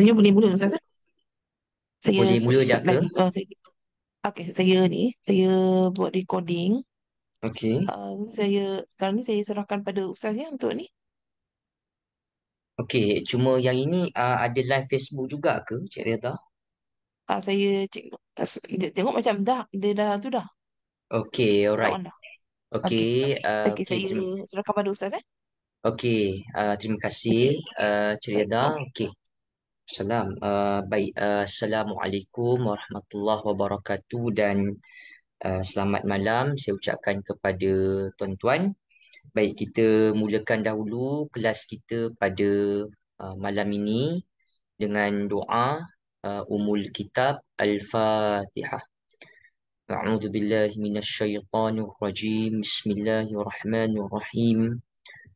Saya boleh mula Ustaz. Saya, eh? saya boleh mula je ke? Uh, saya, okay, saya ni. Saya buat recording. Okay. Uh, saya Sekarang ni saya serahkan pada Ustaz ya untuk ni. Okay, cuma yang ini uh, ada live Facebook juga ke Cik Reda? uh, saya cik, tengok, tengok macam dah, dia dah tu dah. Okay, alright. Okay, okay, uh, okay, okay, saya serahkan pada Ustaz eh. Okay, uh, terima kasih okay. uh, Cik Reda. Okay. okay. Salam. Uh, eh, baik. Uh, Assalamualaikum warahmatullahi wabarakatuh dan uh, selamat malam saya ucapkan kepada tuan-tuan. Baik kita mulakan dahulu kelas kita pada uh, malam ini dengan doa uh, umul kitab Al-Fatihah. أعوذ بالله من الشيطان الرجيم بسم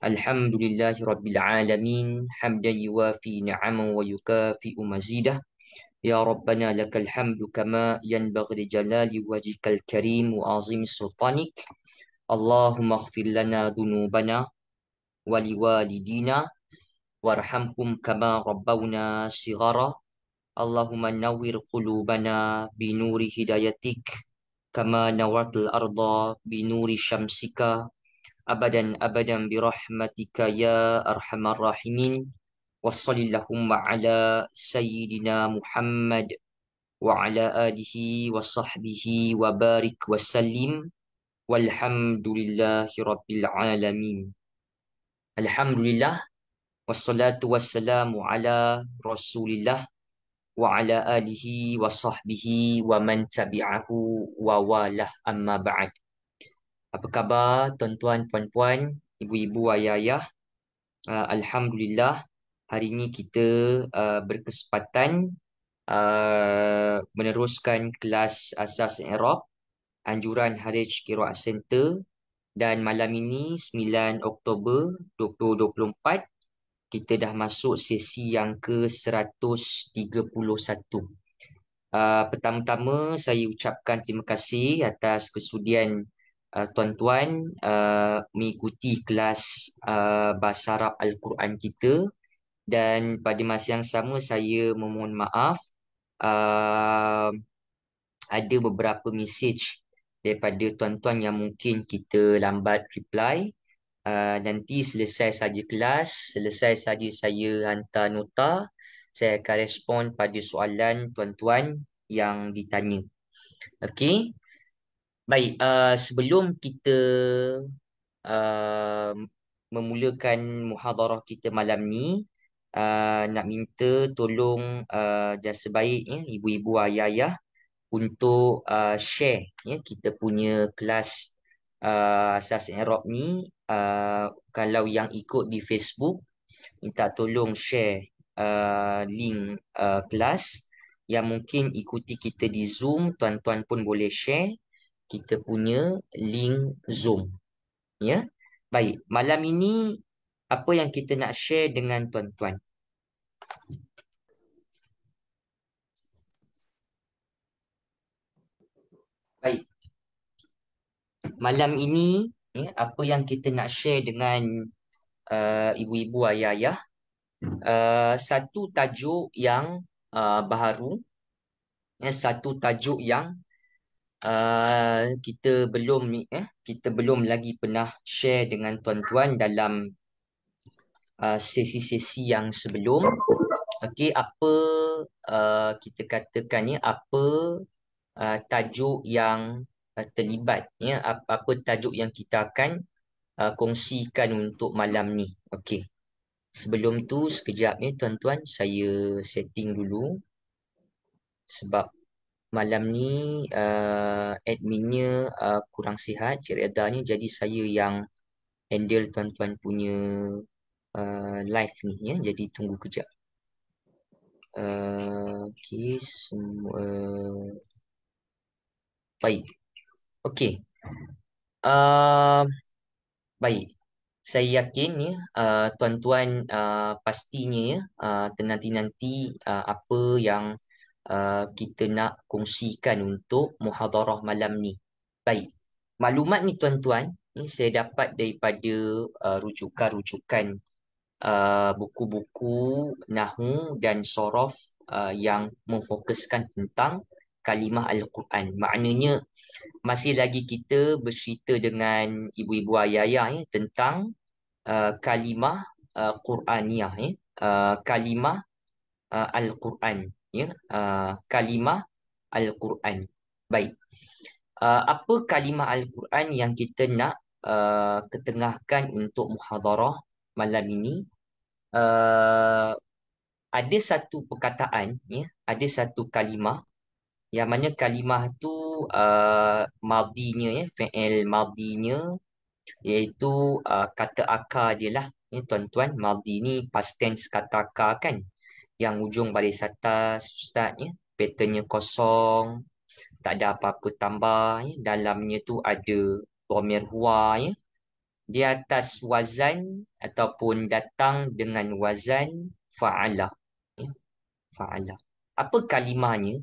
الحمد لله رب العالمين حمدا يوافي نعما ويكافئ مزيده يا ربنا لك الحمد كما ينبغي لجلال وجهك الكريم وعظيم سلطانك اللهم اغفر لنا ذنوبنا ولوالدينا وارحمهم كما ربونا صغارا اللهم نور قلوبنا بنور هدايتك كما نورت الأرض بنور شمسك abadan abadan bi rahmatika ya arhamar rahimin wa sallallahu ala sayyidina Muhammad wa ala alihi wa sahbihi wa barik wa sallim walhamdulillahi rabbil alamin alhamdulillah wassalatu wassalamu ala rasulillah wa ala alihi wa sahbihi wa man tabi'ahu wa walah amma ba'd ba apa khabar tuan-tuan, puan-puan, ibu-ibu, ayah-ayah? Uh, Alhamdulillah, hari ini kita uh, berkesempatan uh, meneruskan kelas Asas Erop, Anjuran Harij Kiroak Center dan malam ini 9 Oktober 2024 kita dah masuk sesi yang ke-131. Uh, pertama-tama saya ucapkan terima kasih atas kesudian uh, tuan-tuan uh, mengikuti kelas uh, bahasa Arab Al-Quran kita dan pada masa yang sama saya memohon maaf uh, ada beberapa message daripada tuan-tuan yang mungkin kita lambat reply uh, nanti selesai saja kelas selesai saja saya hantar nota saya akan respon pada soalan tuan-tuan yang ditanya okey Baik, uh, sebelum kita uh, memulakan muhadarah kita malam ni, uh, nak minta tolong uh, jasa baik ya, ibu-ibu ayah-ayah untuk uh, share ya, kita punya kelas uh, asas Arab ni. Uh, kalau yang ikut di Facebook, minta tolong share uh, link uh, kelas. Yang mungkin ikuti kita di Zoom, tuan-tuan pun boleh share kita punya link Zoom. Ya. Baik, malam ini apa yang kita nak share dengan tuan-tuan? Baik. Malam ini ya, apa yang kita nak share dengan uh, ibu-ibu ayah-ayah? Uh, satu tajuk yang uh, baharu, ya, satu tajuk yang Ah, kita belum ni eh kita belum lagi pernah share dengan tuan-tuan dalam ah, sesi-sesi uh, yang sebelum. Okey, apa uh, kita katakan ni apa uh, tajuk yang uh, terlibat ya eh, apa, apa tajuk yang kita akan uh, kongsikan untuk malam ni. Okey. Sebelum tu sekejap ya tuan-tuan saya setting dulu sebab malam ni uh, adminnya uh, kurang sihat Cik Reda ni jadi saya yang handle tuan-tuan punya uh, live ni ya jadi tunggu kejap uh, okey semua baik Okay uh, baik saya yakin ya uh, tuan-tuan uh, pastinya ya uh, nanti-nanti uh, apa yang Uh, kita nak kongsikan untuk muhadarah malam ni. Baik. Maklumat ni tuan-tuan, ni saya dapat daripada uh, rujukan-rujukan uh, buku-buku Nahu dan Sorof uh, yang memfokuskan tentang kalimah Al-Quran. Maknanya masih lagi kita bercerita dengan ibu-ibu ayah-ayah ya, tentang uh, kalimah uh, Quraniyah. Ya. Uh, kalimah uh, Al-Quran ya uh, kalimah al-Quran. Baik. Uh, apa kalimah al-Quran yang kita nak uh, ketengahkan untuk muhadarah malam ini? Uh, ada satu perkataan ya, ada satu kalimah yang mana kalimah tu uh, madinya ya, fi'il madinya iaitu uh, kata akar dia lah ya tuan-tuan madi ni past tense kata akar kan yang ujung baris atas ustaz ya patternnya kosong tak ada apa-apa tambah ya dalamnya tu ada domir huwa ya di atas wazan ataupun datang dengan wazan fa'ala ya fa'ala apa kalimahnya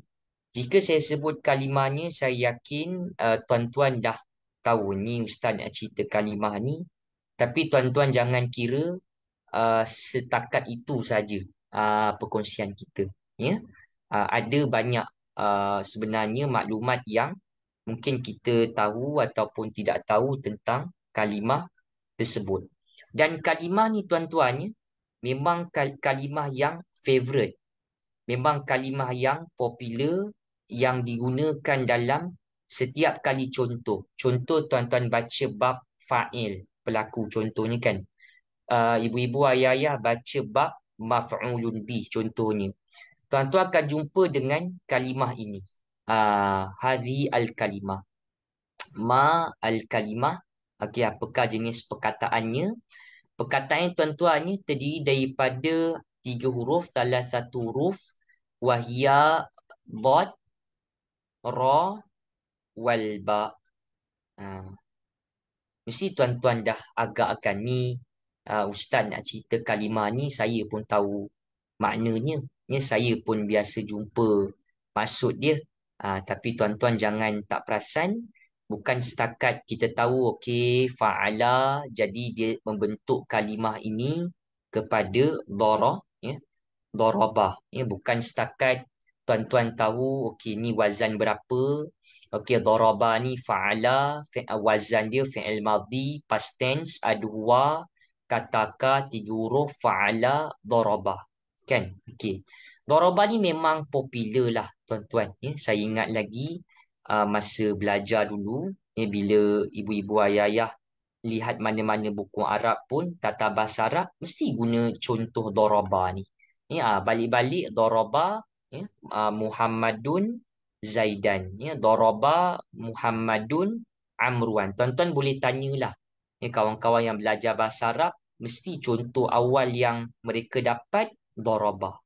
jika saya sebut kalimahnya saya yakin uh, tuan-tuan dah tahu ni ustaz nak cerita kalimah ni tapi tuan-tuan jangan kira uh, setakat itu saja uh, perkongsian kita. Ya, yeah? uh, ada banyak uh, sebenarnya maklumat yang mungkin kita tahu ataupun tidak tahu tentang kalimah tersebut. Dan kalimah ni tuan-tuannya memang kal kalimah yang favorite. Memang kalimah yang popular yang digunakan dalam setiap kali contoh. Contoh tuan-tuan baca bab fa'il pelaku contohnya kan. Uh, ibu-ibu ayah-ayah baca bab maf'ulun bih contohnya. Tuan-tuan akan jumpa dengan kalimah ini. Uh, ah, hadhi al-kalimah. Ma al-kalimah. Okey, apakah jenis perkataannya? Perkataan tuan-tuan ini terdiri daripada tiga huruf. Salah satu huruf. Wahia, Zot, Ra, Walba. Uh, mesti tuan-tuan dah agakkan ni uh, ustaz nak cerita kalimah ni saya pun tahu maknanya ya saya pun biasa jumpa maksud dia uh, tapi tuan-tuan jangan tak perasan bukan setakat kita tahu okey faala jadi dia membentuk kalimah ini kepada dara ya darabah ya bukan setakat tuan-tuan tahu okey ni wazan berapa okey daraba ni faala fi wazan dia fi'il madhi past tense adwa kataka tiga huruf fa'ala daraba. Kan? Okey. Daraba ni memang popular lah tuan-tuan. Ya, saya ingat lagi uh, masa belajar dulu ya, bila ibu-ibu ayah-ayah lihat mana-mana buku Arab pun tata bahasa Arab mesti guna contoh daraba ni. Ya, uh, balik-balik daraba ya, uh, Muhammadun Zaidan. Ya, daraba Muhammadun Amruan. Tuan-tuan boleh tanyalah ya, kawan-kawan yang belajar bahasa Arab, mesti contoh awal yang mereka dapat, dorobah.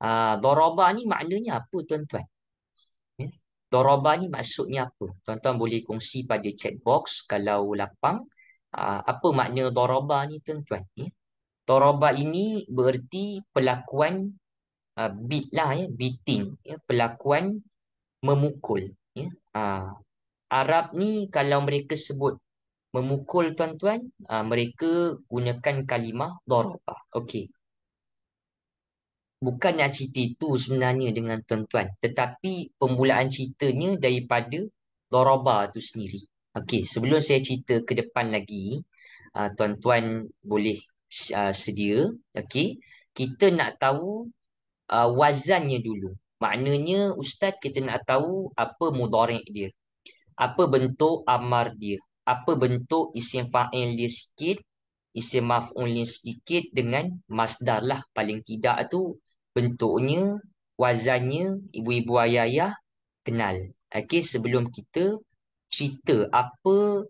Ah, dorobah ni maknanya apa tuan-tuan? Ya? Dorobah ni maksudnya apa? Tuan-tuan boleh kongsi pada chat box kalau lapang. Aa, ah, apa makna dorobah ni tuan-tuan? Ya? Dorobah ini bererti pelakuan uh, ah, beat lah ya, beating. Ya? Pelakuan memukul. Ya? Aa, Arab ni kalau mereka sebut memukul tuan-tuan, uh, mereka gunakan kalimah dorobah. Okey. bukannya cerita itu sebenarnya dengan tuan-tuan. Tetapi pembulaan ceritanya daripada dorobah itu sendiri. Okey, sebelum saya cerita ke depan lagi, uh, tuan-tuan boleh uh, sedia. Okey, kita nak tahu uh, wazannya dulu. Maknanya ustaz kita nak tahu apa mudarik dia. Apa bentuk amar dia apa bentuk isim fa'il dia sikit, isim maf'ul dia sedikit dengan masdar lah paling tidak tu bentuknya, wazannya, ibu-ibu ayah-ayah kenal. Okey, sebelum kita cerita apa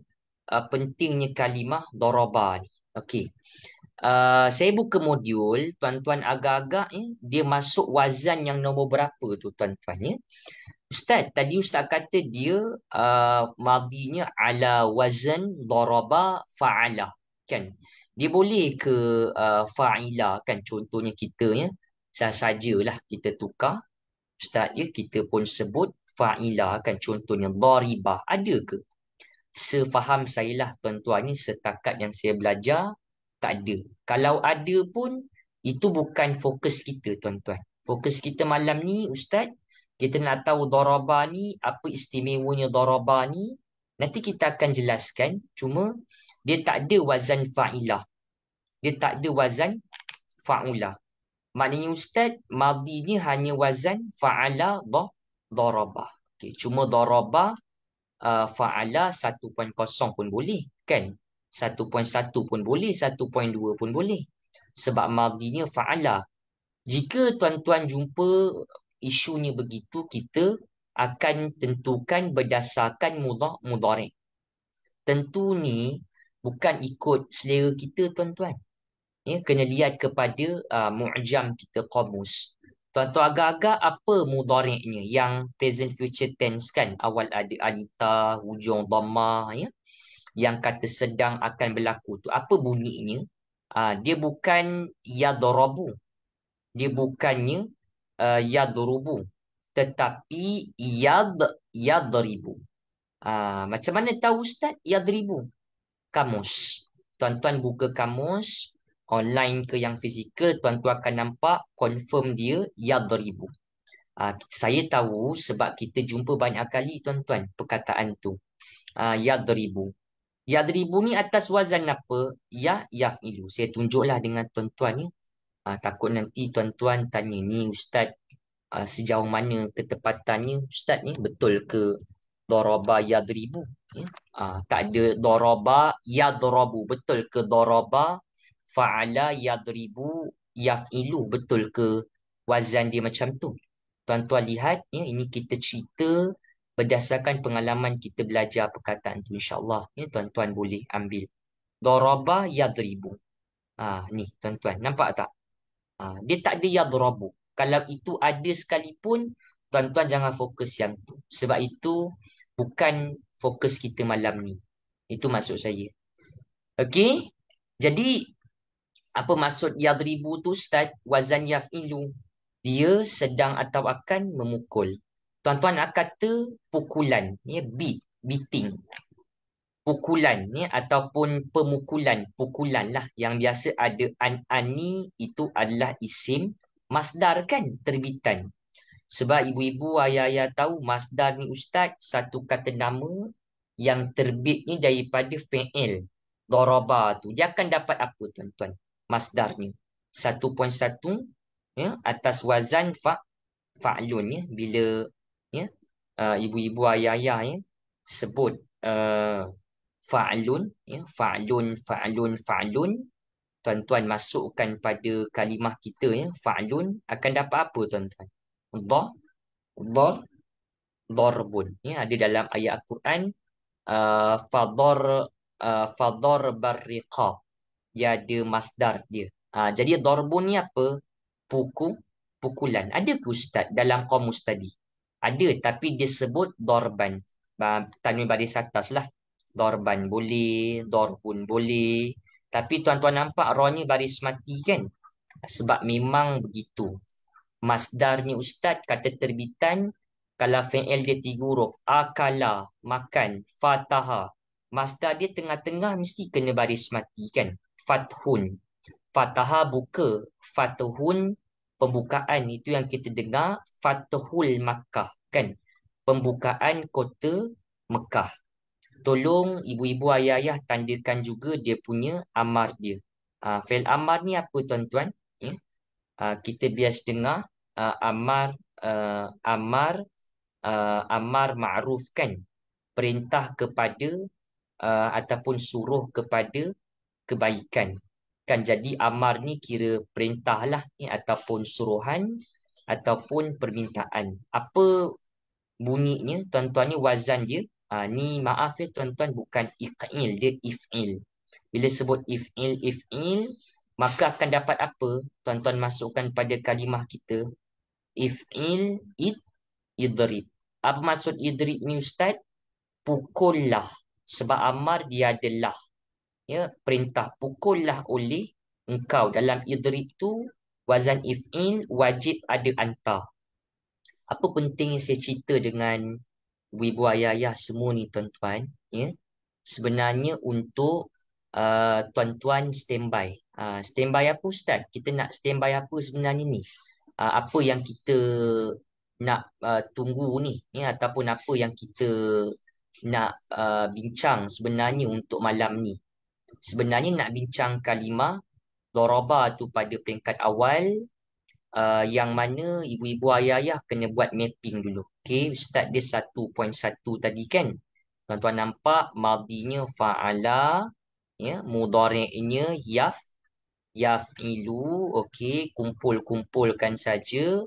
uh, pentingnya kalimah daraba ni. Okey. Uh, saya buka modul, tuan-tuan agak-agak eh, dia masuk wazan yang nombor berapa tu tuan-tuan ya. Ustaz, tadi Ustaz kata dia uh, madinya ala wazan daraba fa'ala. Kan? Dia boleh ke uh, fa'ila kan? Contohnya kita ya. Sah sajalah kita tukar. Ustaz, ya, kita pun sebut fa'ila kan? Contohnya dariba. Ada ke? Sefaham saya lah tuan-tuan ni setakat yang saya belajar, tak ada. Kalau ada pun, itu bukan fokus kita tuan-tuan. Fokus kita malam ni Ustaz, kita nak tahu daraba ni apa istimewanya daraba ni nanti kita akan jelaskan cuma dia tak ada wazan fa'ilah dia tak ada wazan fa'ula maknanya ustaz madinya hanya wazan fa'ala daraba okey cuma daraba uh, fa'ala 1.0 pun boleh kan 1.1 pun boleh 1.2 pun boleh sebab madinya fa'ala jika tuan-tuan jumpa isunya begitu kita akan tentukan berdasarkan mudah mudarek. Tentu ni bukan ikut selera kita tuan-tuan. Ya, kena lihat kepada uh, mu'jam kita kamus. Tuan-tuan agak-agak apa mudareknya yang present future tense kan. Awal ada Anita, hujung Dhamma ya. Yang kata sedang akan berlaku tu. Apa bunyinya? Uh, dia bukan Yadorabu. Dia bukannya uh, yadrubu tetapi yad yadribu uh, macam mana tahu ustaz yadribu kamus tuan-tuan buka kamus online ke yang fizikal tuan-tuan akan nampak confirm dia yadribu uh, saya tahu sebab kita jumpa banyak kali tuan-tuan perkataan tu uh, yadribu yadribu ni atas wazan apa ya ya yafilu saya tunjuklah dengan tuan-tuan ni ya uh, takut nanti tuan-tuan tanya ni ustaz uh, sejauh mana ketepatannya ustaz ni betul ke doroba yadribu ya uh, tak ada doroba yadrabu betul ke doroba faala yadribu yafilu betul ke wazan dia macam tu tuan-tuan lihat ya ini kita cerita berdasarkan pengalaman kita belajar perkataan tu insyaallah ya tuan-tuan boleh ambil doroba yadribu ah ha, ni tuan-tuan nampak tak Ha, dia tak ada yadrabu. Kalau itu ada sekalipun, tuan-tuan jangan fokus yang tu. Sebab itu bukan fokus kita malam ni. Itu maksud saya. Okey? Jadi apa maksud yadribu tu ustaz? Wazan yafilu. Dia sedang atau akan memukul. Tuan-tuan nak kata pukulan, ya beat, beating pukulan ni ataupun pemukulan, pukulan lah yang biasa ada an-ani itu adalah isim masdar kan terbitan. Sebab ibu-ibu ayah-ayah tahu masdar ni ustaz satu kata nama yang terbit ni daripada fi'il. Doroba tu. Dia akan dapat apa tuan-tuan? Masdar ni. 1.1 ya, atas wazan fa, fa'lun ya. Bila ya, uh, ibu-ibu ayah-ayah ya, sebut uh, fa'lun ya fa'lun fa'lun fa'lun tuan-tuan masukkan pada kalimah kita ya fa'lun akan dapat apa tuan-tuan dha dha darbun ya ada dalam ayat al-Quran uh, fadhar uh, fadhar barriqa dia ada masdar dia uh, jadi darbun ni apa pukul pukulan ada ke ustaz dalam kaum tadi ada tapi dia sebut darban uh, tanwin baris atas lah Dorban boleh, Dorbun boleh. Tapi tuan-tuan nampak Ronnie baris mati kan? Sebab memang begitu. Masdar ni ustaz kata terbitan kalau fi'il dia tiga huruf. Akala, makan, fataha. Masdar dia tengah-tengah mesti kena baris mati kan? Fathun. Fataha buka. Fathun pembukaan. Itu yang kita dengar. Fathul Makkah kan? Pembukaan kota Mekah tolong ibu-ibu ayah-ayah tandakan juga dia punya amar dia. Uh, fail amar ni apa tuan-tuan? Ya. Uh, kita biasa dengar uh, amar uh, amar uh, amar ma'ruf kan. Perintah kepada uh, ataupun suruh kepada kebaikan. Kan jadi amar ni kira perintah lah ya, ataupun suruhan ataupun permintaan. Apa bunyinya tuan-tuan ni wazan dia? Uh, ni maaf ya tuan-tuan bukan if'il dia if'il. Bila sebut if'il if'il maka akan dapat apa? Tuan-tuan masukkan pada kalimah kita if'il it idrib. Apa maksud idrib ni ustaz? Pukullah sebab amar dia adalah ya perintah pukullah oleh engkau dalam idrib tu wazan if'il wajib ada anta. Apa pentingnya saya cerita dengan ibu ayah-ayah semua ni tuan-tuan ya sebenarnya untuk uh, tuan-tuan standby uh, standby apa ustaz kita nak standby apa sebenarnya ni uh, apa yang kita nak uh, tunggu ni ya ataupun apa yang kita nak uh, bincang sebenarnya untuk malam ni sebenarnya nak bincang kalimah daraba tu pada peringkat awal uh, yang mana ibu-ibu ayah-ayah kena buat mapping dulu. Okey, ustaz dia 1.1 tadi kan. Tuan-tuan nampak madinya fa'ala, ya, mudhari'nya yaf yaf'ilu. Okey, kumpul-kumpulkan saja.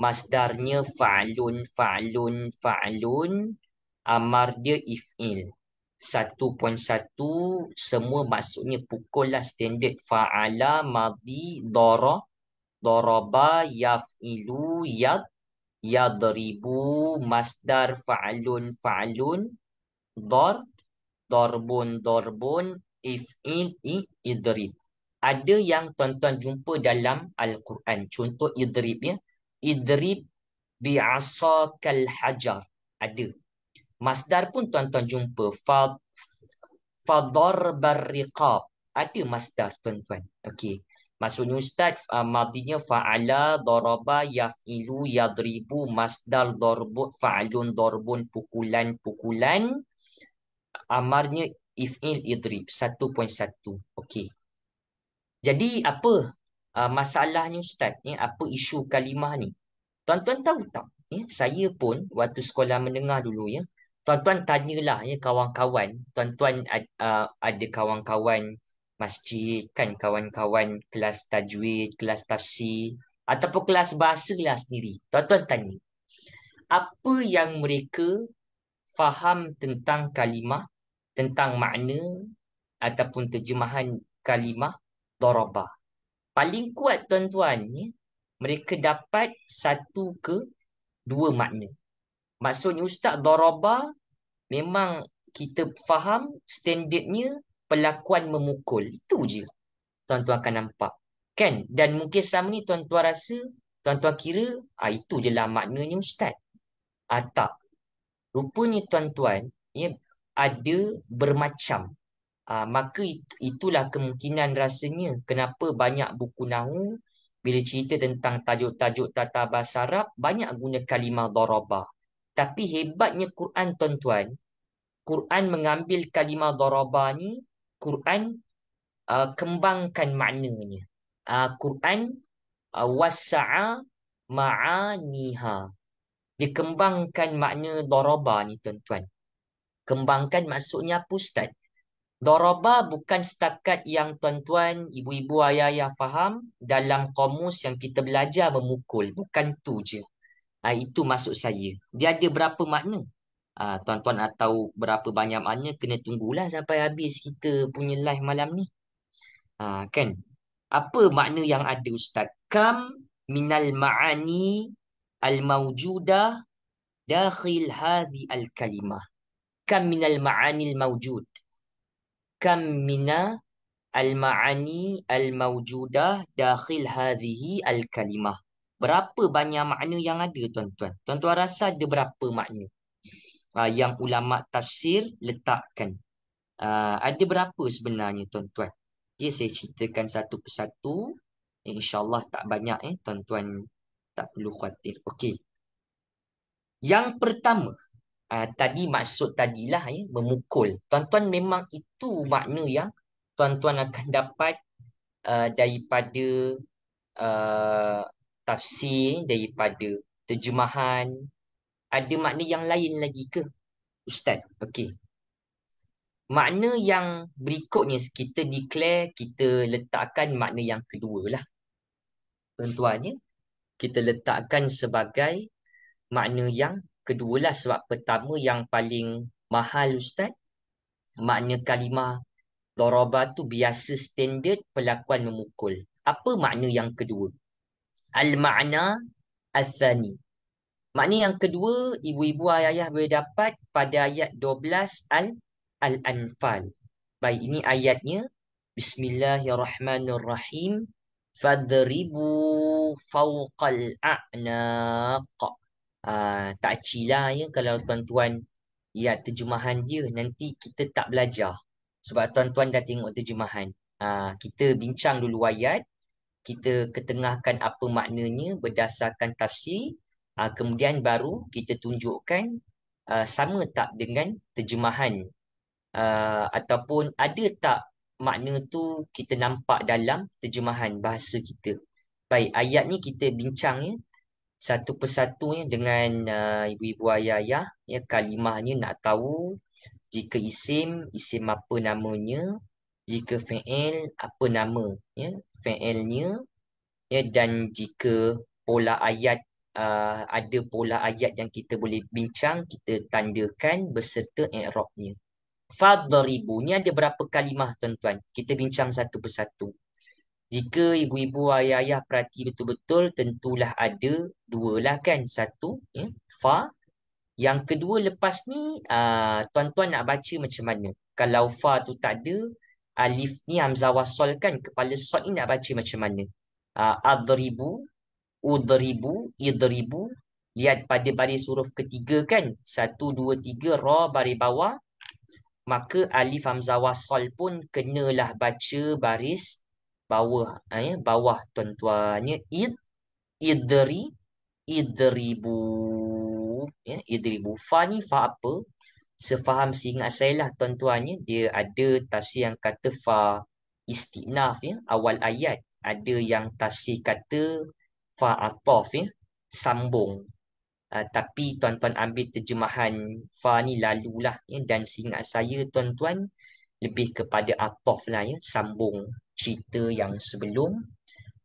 Masdarnya fa'lun, fa'lun, fa'lun. Amar dia if'il. 1.1 semua maksudnya pukul standard fa'ala madi dara daraba yaf'ilu yad yadribu masdar fa'alun fa'alun dar darbun darbun if'in i idrib ada yang tonton jumpa dalam al-Quran contoh idrib ya idrib bi asakal hajar ada masdar pun tonton tuan jumpa fa fadarbar riqab ada masdar tonton. Okay. Maksudnya Ustaz, uh, madinya fa'ala daraba yaf'ilu yadribu masdal dorbu fa'alun darbun pukulan-pukulan. Amarnya if'il idrib, 1.1. Okey. Jadi apa uh, masalahnya Ustaz? Ya? Apa isu kalimah ni? Tuan-tuan tahu tak? Ya? Saya pun waktu sekolah mendengar dulu ya. Tuan-tuan tanyalah ya, kawan-kawan. Tuan-tuan uh, ada kawan-kawan masjid kan kawan-kawan kelas tajwid, kelas tafsir ataupun kelas bahasa lah sendiri. Tuan-tuan tanya, apa yang mereka faham tentang kalimah, tentang makna ataupun terjemahan kalimah daraba? Paling kuat tuan-tuan, ya, mereka dapat satu ke dua makna. Maksudnya Ustaz Daraba memang kita faham standardnya Pelakuan memukul. Itu je tuan-tuan akan nampak. Kan? Dan mungkin selama ni tuan-tuan rasa, tuan-tuan kira, ah, itu je lah maknanya Ustaz. Ah, tak. Rupanya tuan-tuan, ya, ada bermacam. Ah, maka itulah kemungkinan rasanya kenapa banyak buku nahu bila cerita tentang tajuk-tajuk tata bahasa Arab, banyak guna kalimah dharabah. Tapi hebatnya Quran tuan-tuan, Quran mengambil kalimah dharabah ni Quran uh, kembangkan maknanya. Uh, Quran uh, wasa'a ma'aniha. Dia kembangkan makna doroba ni tuan-tuan. Kembangkan maksudnya apa Ustaz? Doroba bukan setakat yang tuan-tuan, ibu-ibu, ayah-ayah faham dalam komus yang kita belajar memukul. Bukan tu je. Ha, itu maksud saya. Dia ada berapa makna? Uh, tuan-tuan atau ah, berapa banyak mana kena tunggulah sampai habis kita punya live malam ni. Uh, kan? Apa makna yang ada Ustaz? Kam minal ma'ani al-mawjudah dakhil hadhi al-kalimah. Kam minal ma'ani al-mawjud. Kam mina al-ma'ani al-mawjudah dakhil hadhi al-kalimah. Berapa banyak makna yang ada tuan-tuan? Tuan-tuan rasa ada berapa makna? uh, yang ulama tafsir letakkan. Uh, ada berapa sebenarnya tuan-tuan? Okay, saya ceritakan satu persatu. Eh, InsyaAllah tak banyak eh tuan-tuan. Tak perlu khawatir. Okey. Yang pertama. Uh, tadi maksud tadilah ya. Eh, memukul. Tuan-tuan memang itu makna yang tuan-tuan akan dapat uh, daripada uh, tafsir, daripada terjemahan, ada makna yang lain lagi ke ustaz okey makna yang berikutnya kita declare kita letakkan makna yang kedua lah tentuannya kita letakkan sebagai makna yang kedua lah sebab pertama yang paling mahal ustaz makna kalimah daraba tu biasa standard pelakuan memukul apa makna yang kedua al makna athani Maknanya yang kedua, ibu-ibu ayah-ayah boleh dapat pada ayat 12 Al Al-Anfal. Baik, ini ayatnya. Bismillahirrahmanirrahim. Fadribu fawqal a'naq. Uh, tak cila ya kalau tuan-tuan ya terjemahan dia nanti kita tak belajar. Sebab tuan-tuan dah tengok terjemahan. Uh, kita bincang dulu ayat. Kita ketengahkan apa maknanya berdasarkan tafsir uh, kemudian baru kita tunjukkan uh, sama tak dengan terjemahan uh, ataupun ada tak makna tu kita nampak dalam terjemahan bahasa kita. Baik, ayat ni kita bincang ya satu persatu ya dengan uh, ibu-ibu ayah-ayah ya kalimahnya nak tahu jika isim isim apa namanya jika fa'il apa nama ya fa'ilnya ya dan jika pola ayat uh, ada pola ayat yang kita boleh bincang, kita tandakan berserta i'rabnya. Fadribu ni ada berapa kalimah tuan-tuan? Kita bincang satu persatu. Jika ibu-ibu ayah-ayah perhati betul-betul, tentulah ada dua lah kan. Satu, ya, fa. Yang kedua lepas ni, uh, tuan-tuan nak baca macam mana? Kalau fa tu tak ada, alif ni hamzah wasol kan, kepala sol ni nak baca macam mana? Uh, adribu, udribu idribu lihat pada baris huruf ketiga kan satu dua tiga ra baris bawah maka alif hamzah wasal pun kenalah baca baris bawah eh bawah tentuannya id idri idribu ya idribu fa ni fa apa sefaham seingat saya lah tentuannya dia ada tafsir yang kata fa istinaf ya awal ayat ada yang tafsir kata fa ya sambung uh, tapi tuan-tuan ambil terjemahan fa ni lalulah ya dan singat saya tuan-tuan lebih kepada atof lah ya sambung cerita yang sebelum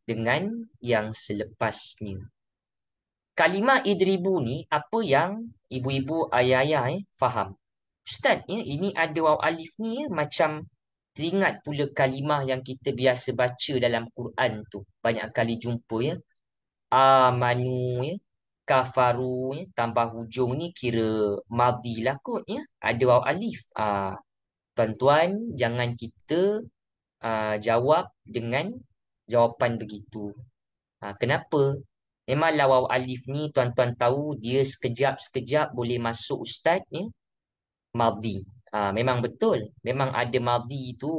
dengan yang selepasnya kalimah idribu ni apa yang ibu-ibu ayah-ayah eh, faham ustaz ya ini ada waw alif ni ya, macam teringat pula kalimah yang kita biasa baca dalam Quran tu banyak kali jumpa ya amanu ya kafaru ya tambah hujung ni kira madhi lah kot ya ada waw alif ah tuan-tuan jangan kita aa, ah, jawab dengan jawapan begitu aa, ah, kenapa memanglah waw alif ni tuan-tuan tahu dia sekejap sekejap boleh masuk ustaz ya madhi ah memang betul memang ada madhi tu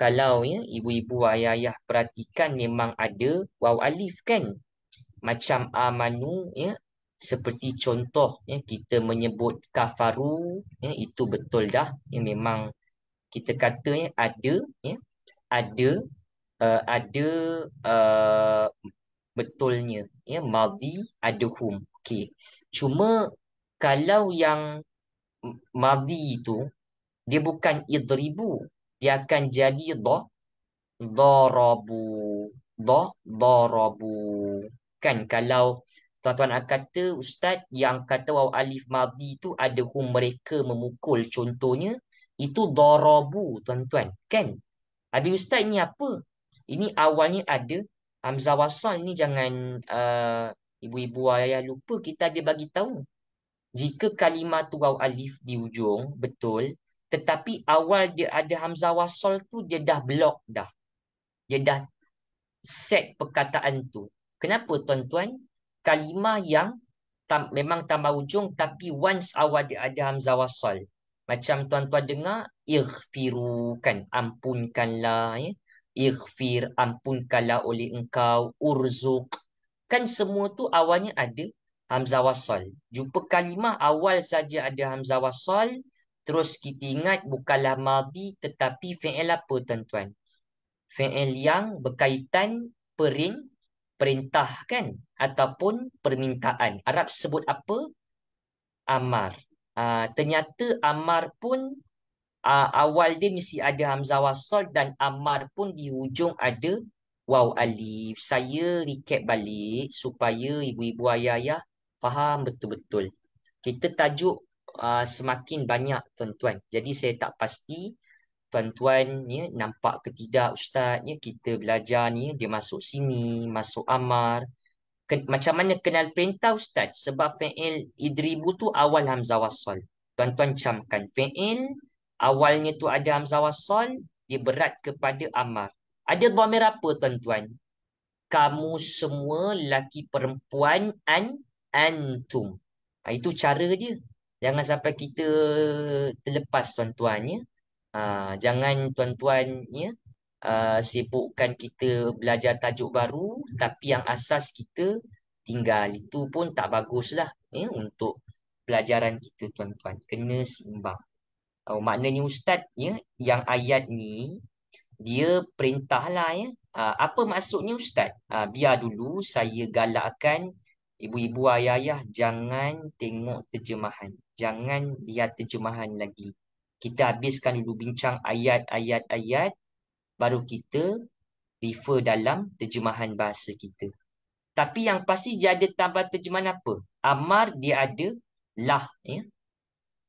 kalau ya ibu-ibu ayah-ayah perhatikan memang ada waw alif kan macam amanu ya seperti contoh ya kita menyebut kafaru ya itu betul dah yang memang kita kata ya ada ya ada uh, ada uh, betulnya ya madhi ada hum okey cuma kalau yang madhi itu dia bukan idribu dia akan jadi dha dharabu dha dharabu kan kalau tuan-tuan kata ustaz yang kata waw alif madhi tu ada hum mereka memukul contohnya itu dorobu tuan-tuan kan habis ustaz ni apa ini awalnya ada hamzah wasal ni jangan uh, ibu-ibu ayah lupa kita ada bagi tahu jika kalimah tu waw alif di ujung betul tetapi awal dia ada hamzah wasal tu dia dah block dah dia dah set perkataan tu Kenapa tuan-tuan? Kalimah yang tam, memang tambah ujung tapi once awal dia ada hamzah wasal. Macam tuan-tuan dengar, ikhfiru kan, ampunkanlah. Ya. Ikhfir, ampunkanlah oleh engkau, urzuk. Kan semua tu awalnya ada hamzah wasal. Jumpa kalimah awal saja ada hamzah wasal, terus kita ingat bukanlah madi tetapi fi'il apa tuan-tuan? Fi'il yang berkaitan perin, perintah kan ataupun permintaan Arab sebut apa amar uh, ternyata amar pun uh, awal dia mesti ada hamzah wasal dan amar pun di hujung ada waw alif saya recap balik supaya ibu-ibu ayah-ayah faham betul-betul kita tajuk uh, semakin banyak tuan-tuan jadi saya tak pasti tuan-tuan ya nampak ke tidak ustaz ya kita belajar ni dia masuk sini masuk amar ke, macam mana kenal perintah ustaz sebab fa'il idribu tu awal hamzah wasal tuan-tuan camkan fa'il awalnya tu ada hamzah wasal dia berat kepada amar ada dhamir apa tuan-tuan kamu semua laki perempuan an antum ha, itu cara dia jangan sampai kita terlepas tuan-tuan ya Ah, jangan tuan-tuan ya uh, ah, sibukkan kita belajar tajuk baru tapi yang asas kita tinggal itu pun tak baguslah ya untuk pelajaran kita tuan-tuan kena seimbang. Oh, maknanya ustaz ya yang ayat ni dia perintahlah ya. Ah, apa maksudnya ustaz? biar dulu saya galakkan ibu-ibu ayah-ayah jangan tengok terjemahan. Jangan lihat terjemahan lagi kita habiskan dulu bincang ayat-ayat-ayat baru kita refer dalam terjemahan bahasa kita. Tapi yang pasti dia ada tambah terjemahan apa? Amar dia ada lah ya.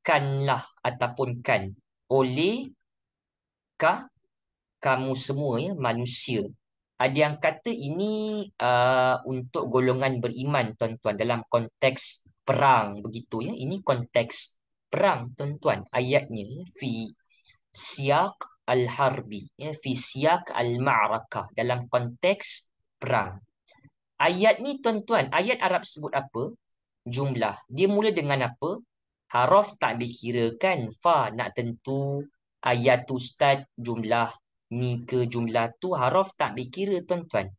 Kan lah ataupun kan oleh ka kamu semua ya manusia. Ada yang kata ini uh, untuk golongan beriman tuan-tuan dalam konteks perang begitu ya. Ini konteks perang tuan-tuan ayatnya fi siak al-harbi ya fi siak al-ma'rakah dalam konteks perang ayat ni tuan-tuan ayat Arab sebut apa jumlah dia mula dengan apa haraf tak dikirakan fa nak tentu ayat ustaz jumlah ni ke jumlah tu haraf tak dikira tuan-tuan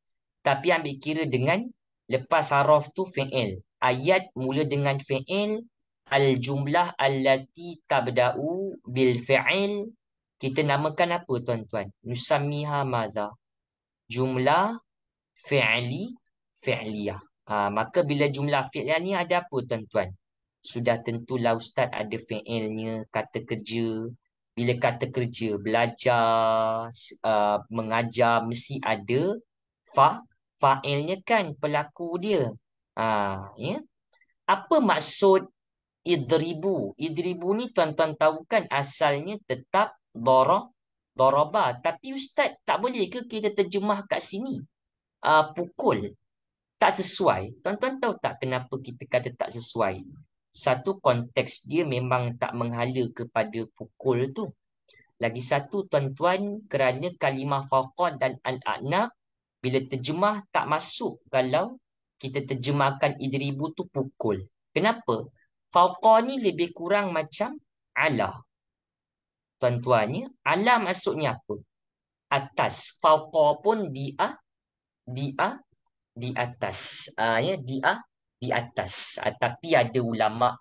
tapi ambil kira dengan lepas haraf tu fi'il ayat mula dengan fi'il al-jumlah allati tabda'u bil fi'il kita namakan apa tuan-tuan? Nusammiha madha? Jumlah fi'li fi'liyah. Ha, maka bila jumlah fi'liyah ni ada apa tuan-tuan? Sudah tentulah ustaz ada fi'ilnya, kata kerja. Bila kata kerja, belajar, uh, mengajar mesti ada fa fa'ilnya kan pelaku dia. Ha, ya. Apa maksud idribu. Idribu ni tuan-tuan tahu kan asalnya tetap dora, doraba. Tapi ustaz tak boleh ke kita terjemah kat sini? Uh, pukul. Tak sesuai. Tuan-tuan tahu tak kenapa kita kata tak sesuai? Satu konteks dia memang tak menghala kepada pukul tu. Lagi satu tuan-tuan kerana kalimah faqad dan al-anaq bila terjemah tak masuk kalau kita terjemahkan idribu tu pukul. Kenapa? Fauqa ni lebih kurang macam ala. Tuan-tuannya, ala maksudnya apa? Atas. Fauqa pun dia, dia, di atas. Uh, ya, dia, di atas. Uh, tapi ada ulama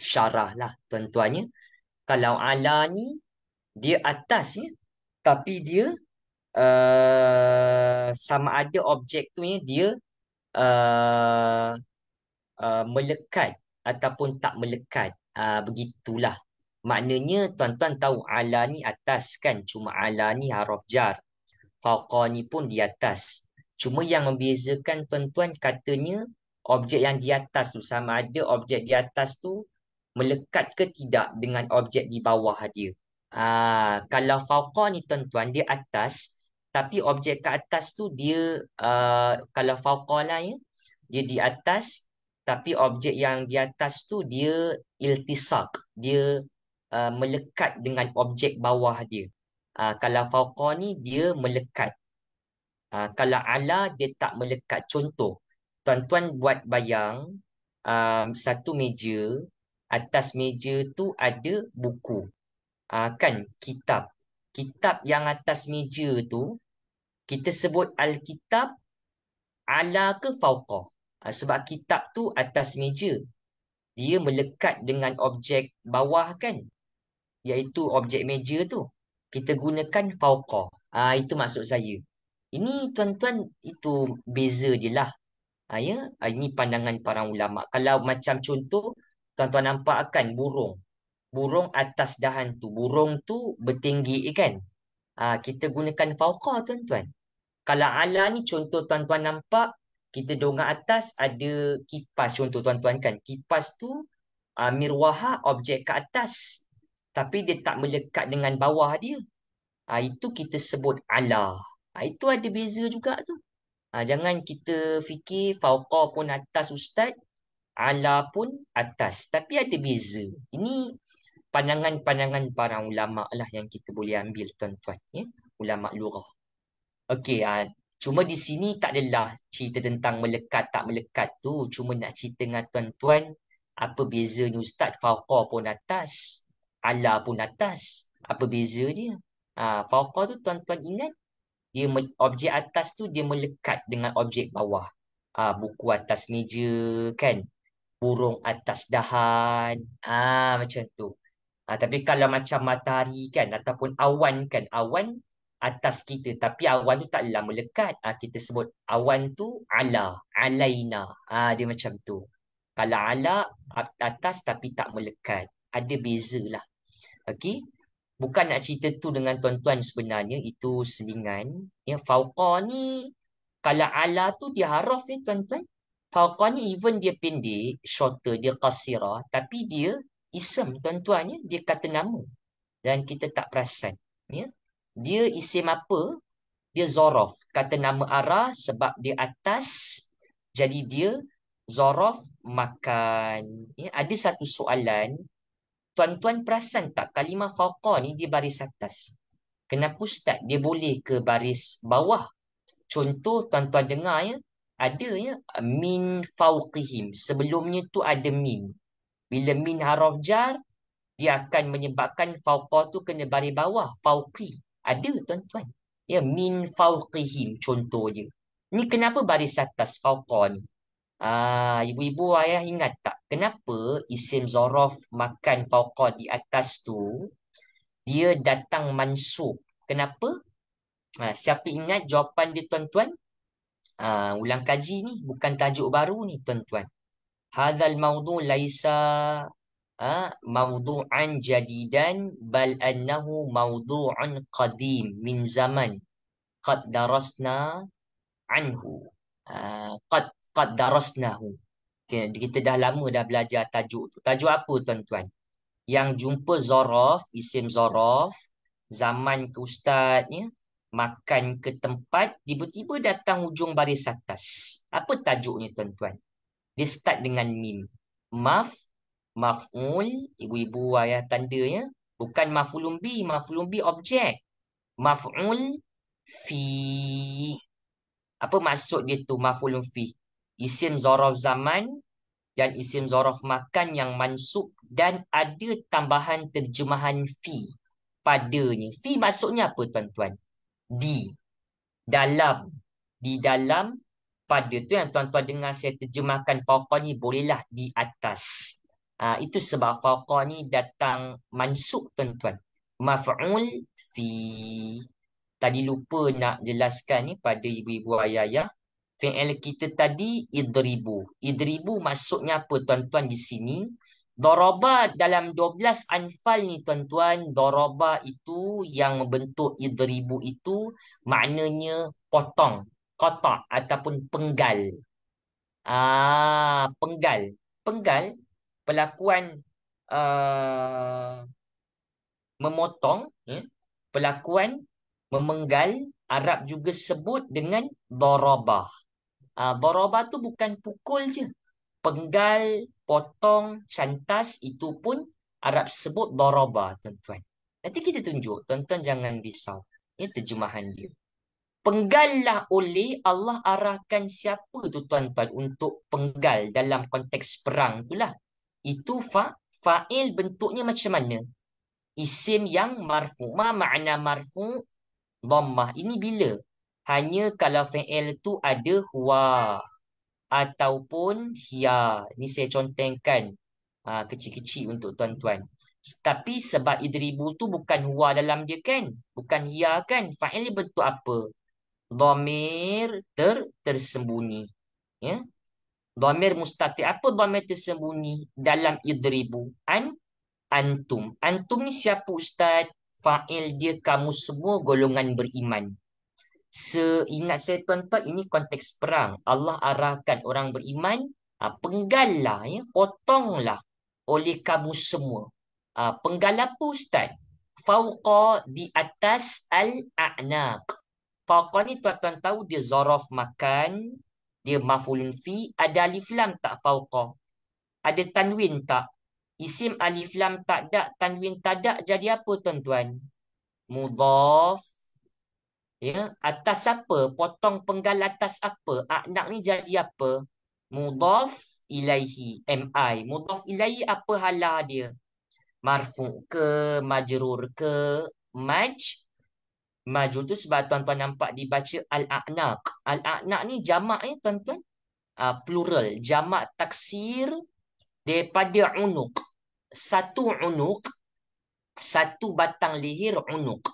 syarah lah tuan-tuannya. Kalau ala ni, dia atas ya. Tapi dia, uh, sama ada objek tu ya, dia uh, uh, melekat ataupun tak melekat. Uh, begitulah. Maknanya tuan-tuan tahu ala ni atas kan. Cuma ala ni haraf jar. Fauqa ni pun di atas. Cuma yang membezakan tuan-tuan katanya objek yang di atas tu sama ada objek di atas tu melekat ke tidak dengan objek di bawah dia. Ah, kalau fauqa ni tuan-tuan dia atas tapi objek ke atas tu dia uh, kalau fauqa lah ya dia di atas tapi objek yang di atas tu dia iltisak dia uh, melekat dengan objek bawah dia uh, kalau fauqa ni dia melekat uh, kalau ala dia tak melekat contoh tuan-tuan buat bayang uh, satu meja atas meja tu ada buku uh, kan kitab kitab yang atas meja tu kita sebut alkitab ala ke fauqah Ah, sebab kitab tu atas meja dia melekat dengan objek bawah kan iaitu objek meja tu kita gunakan fauqa ah ha, itu maksud saya ini tuan-tuan itu beza lah. ha, ya ha, ini pandangan para ulama kalau macam contoh tuan-tuan nampak kan burung burung atas dahan tu burung tu bertinggi kan ah ha, kita gunakan fauqa tuan-tuan kalau ala ni contoh tuan-tuan nampak kita dongak atas ada kipas contoh tuan-tuan kan kipas tu uh, mirwaha objek ke atas tapi dia tak melekat dengan bawah dia ha, itu kita sebut ala ha, itu ada beza juga tu ha, jangan kita fikir fauqa pun atas ustaz ala pun atas tapi ada beza ini pandangan-pandangan para ulama lah yang kita boleh ambil tuan-tuan ya ulama lughah okey ha, Cuma di sini tak adalah cerita tentang melekat tak melekat tu. Cuma nak cerita dengan tuan-tuan apa bezanya Ustaz Fauqa pun atas. Allah pun atas. Apa beza dia? Ha, Fauqa tu tuan-tuan ingat? Dia objek atas tu dia melekat dengan objek bawah. Ha, buku atas meja kan? Burung atas dahan. Ah ha, macam tu. Ha, tapi kalau macam matahari kan ataupun awan kan awan atas kita tapi awan tu tak lama melekat uh, ah, kita sebut awan tu ala alaina uh, dia macam tu kalau ala atas tapi tak melekat ada bezalah okey bukan nak cerita tu dengan tuan-tuan sebenarnya itu selingan ya fauqa ni kalau ala tu dia haraf ya tuan-tuan fauqa ni even dia pendek shorter dia qasira tapi dia isem tuan-tuan ya dia kata nama dan kita tak perasan ya dia isim apa? Dia Zorof. Kata nama Ara sebab dia atas. Jadi dia Zorof makan. Ya, ada satu soalan. Tuan-tuan perasan tak kalimah Fauqa ni dia baris atas? Kenapa Ustaz dia boleh ke baris bawah? Contoh tuan-tuan dengar ya. Ada ya. Min Fauqihim. Sebelumnya tu ada Min. Bila Min Harof dia akan menyebabkan Fauqa tu kena baris bawah. Fauqi. Ada tuan-tuan. Ya, min fauqihim contoh je. Ni kenapa baris atas fauqa ni? Ah, ibu-ibu ayah ingat tak kenapa isim zorof makan fauqa di atas tu dia datang mansub. Kenapa? Ha, siapa ingat jawapan dia tuan-tuan? Ha, ulang kaji ni bukan tajuk baru ni tuan-tuan. Hadzal mawdu laisa ha, mawdu'an jadidan bal annahu mawdu'an qadim min zaman qad darasna anhu ha? qad qad darasnahu okay, kita dah lama dah belajar tajuk tu tajuk apa tuan-tuan yang jumpa zarf isim zarf zaman ke ustaz ya makan ke tempat tiba-tiba datang ujung baris atas apa tajuknya tuan-tuan dia start dengan mim maf maf'ul ibu-ibu ayah tandanya bukan maf'ulun bi maf'ulun bi objek maf'ul fi apa maksud dia tu maf'ulun fi isim zarf zaman dan isim zarf makan yang mansub dan ada tambahan terjemahan fi padanya fi maksudnya apa tuan-tuan di dalam di dalam pada tu yang tuan-tuan dengar saya terjemahkan pokok ni bolehlah di atas Uh, itu sebab fauqa ni datang mansuk tuan-tuan. Maf'ul fi. Tadi lupa nak jelaskan ni pada ibu-ibu ayah-ayah. Fi'il kita tadi idribu. Idribu maksudnya apa tuan-tuan di sini? Doroba dalam 12 anfal ni tuan-tuan. Doroba itu yang membentuk idribu itu maknanya potong. Kotak ataupun penggal. Ah, penggal. Penggal pelakuan uh, memotong, eh? Ya, pelakuan memenggal, Arab juga sebut dengan dorobah. Uh, ah, dorobah tu bukan pukul je. Penggal, potong, cantas itu pun Arab sebut dorobah, tuan-tuan. Nanti kita tunjuk, tuan-tuan jangan risau. Ini terjemahan dia. Penggallah oleh Allah arahkan siapa tu tuan-tuan untuk penggal dalam konteks perang itulah itu fa fa'il bentuknya macam mana isim yang marfu ma makna marfu dhammah ini bila hanya kalau fa'il tu ada huwa ataupun hiya ni saya contengkan ha, kecil-kecil untuk tuan-tuan tapi sebab idribu tu bukan huwa dalam dia kan bukan hiya kan fa'il ni bentuk apa dhamir ter tersembunyi ya Dhamir mustatir. Apa dhamir tersembunyi dalam idribu? An antum. Antum ni siapa ustaz? Fa'il dia kamu semua golongan beriman. Seingat saya tuan-tuan, ini konteks perang. Allah arahkan orang beriman, ha, penggallah, ya, potonglah oleh kamu semua. Ha, penggal apa ustaz? Fauqa di atas al-a'naq. Fauqa ni tuan-tuan tahu dia zorof makan, dia mafulun fi, ada alif lam tak fauqah? Ada tanwin tak? Isim alif lam tak ada tanwin tak dak, jadi apa tuan-tuan? Mudhaf. Ya? Atas apa? Potong penggal atas apa? Anak ni jadi apa? Mudhaf ilaihi, MI. Mudhaf ilaihi apa halah dia? Marfu ke, majrur ke, maj Majhul tu sebab tuan-tuan nampak dibaca al-a'naq. Al-a'naq ni jamak ya tuan-tuan. Uh, plural. Jamak taksir daripada unuk. Satu unuk. Satu batang leher unuk.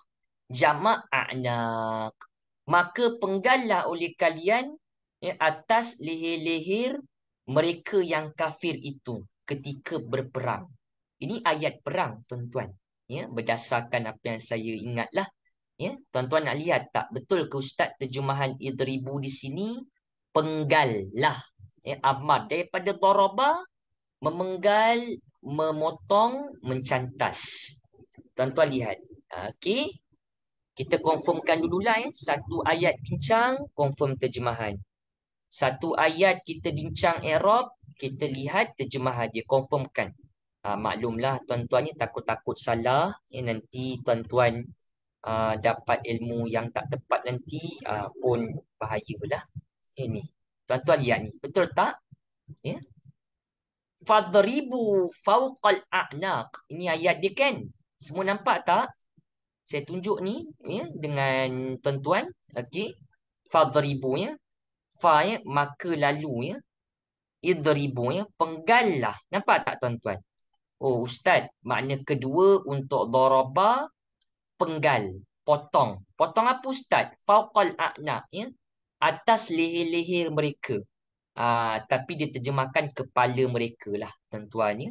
Jamak a'naq. Maka penggalah oleh kalian ya, atas leher-leher mereka yang kafir itu ketika berperang. Ini ayat perang tuan-tuan. Ya, berdasarkan apa yang saya ingatlah Ya, tuan-tuan nak lihat tak betul ke ustaz terjemahan idribu di sini penggallah. Ya, amar daripada daraba memenggal, memotong, mencantas. Tuan-tuan lihat. Okey. Kita confirmkan dululah ya. Satu ayat bincang, confirm terjemahan. Satu ayat kita bincang Arab, kita lihat terjemahan dia, confirmkan. Ha, maklumlah tuan-tuan ni takut-takut salah. Ya, nanti tuan-tuan uh, dapat ilmu yang tak tepat nanti uh, pun bahayalah. Ini. Eh, tuan-tuan lihat ni. Betul tak? Ya. Yeah? Fadribu fawqal a'naq. Ini ayat dia kan? Semua nampak tak? Saya tunjuk ni ya yeah, dengan tuan-tuan. Okey. Fadribu ya. Yeah? Fa yeah? maka lalu ya. Yeah? Idribu ya. Penggallah. Nampak tak tuan-tuan? Oh ustaz, makna kedua untuk daraba penggal, potong. Potong apa ustaz? Fauqal a'naq ya. Atas leher-leher mereka. Aa, ah, tapi dia terjemahkan kepala mereka lah tuan-tuan ya.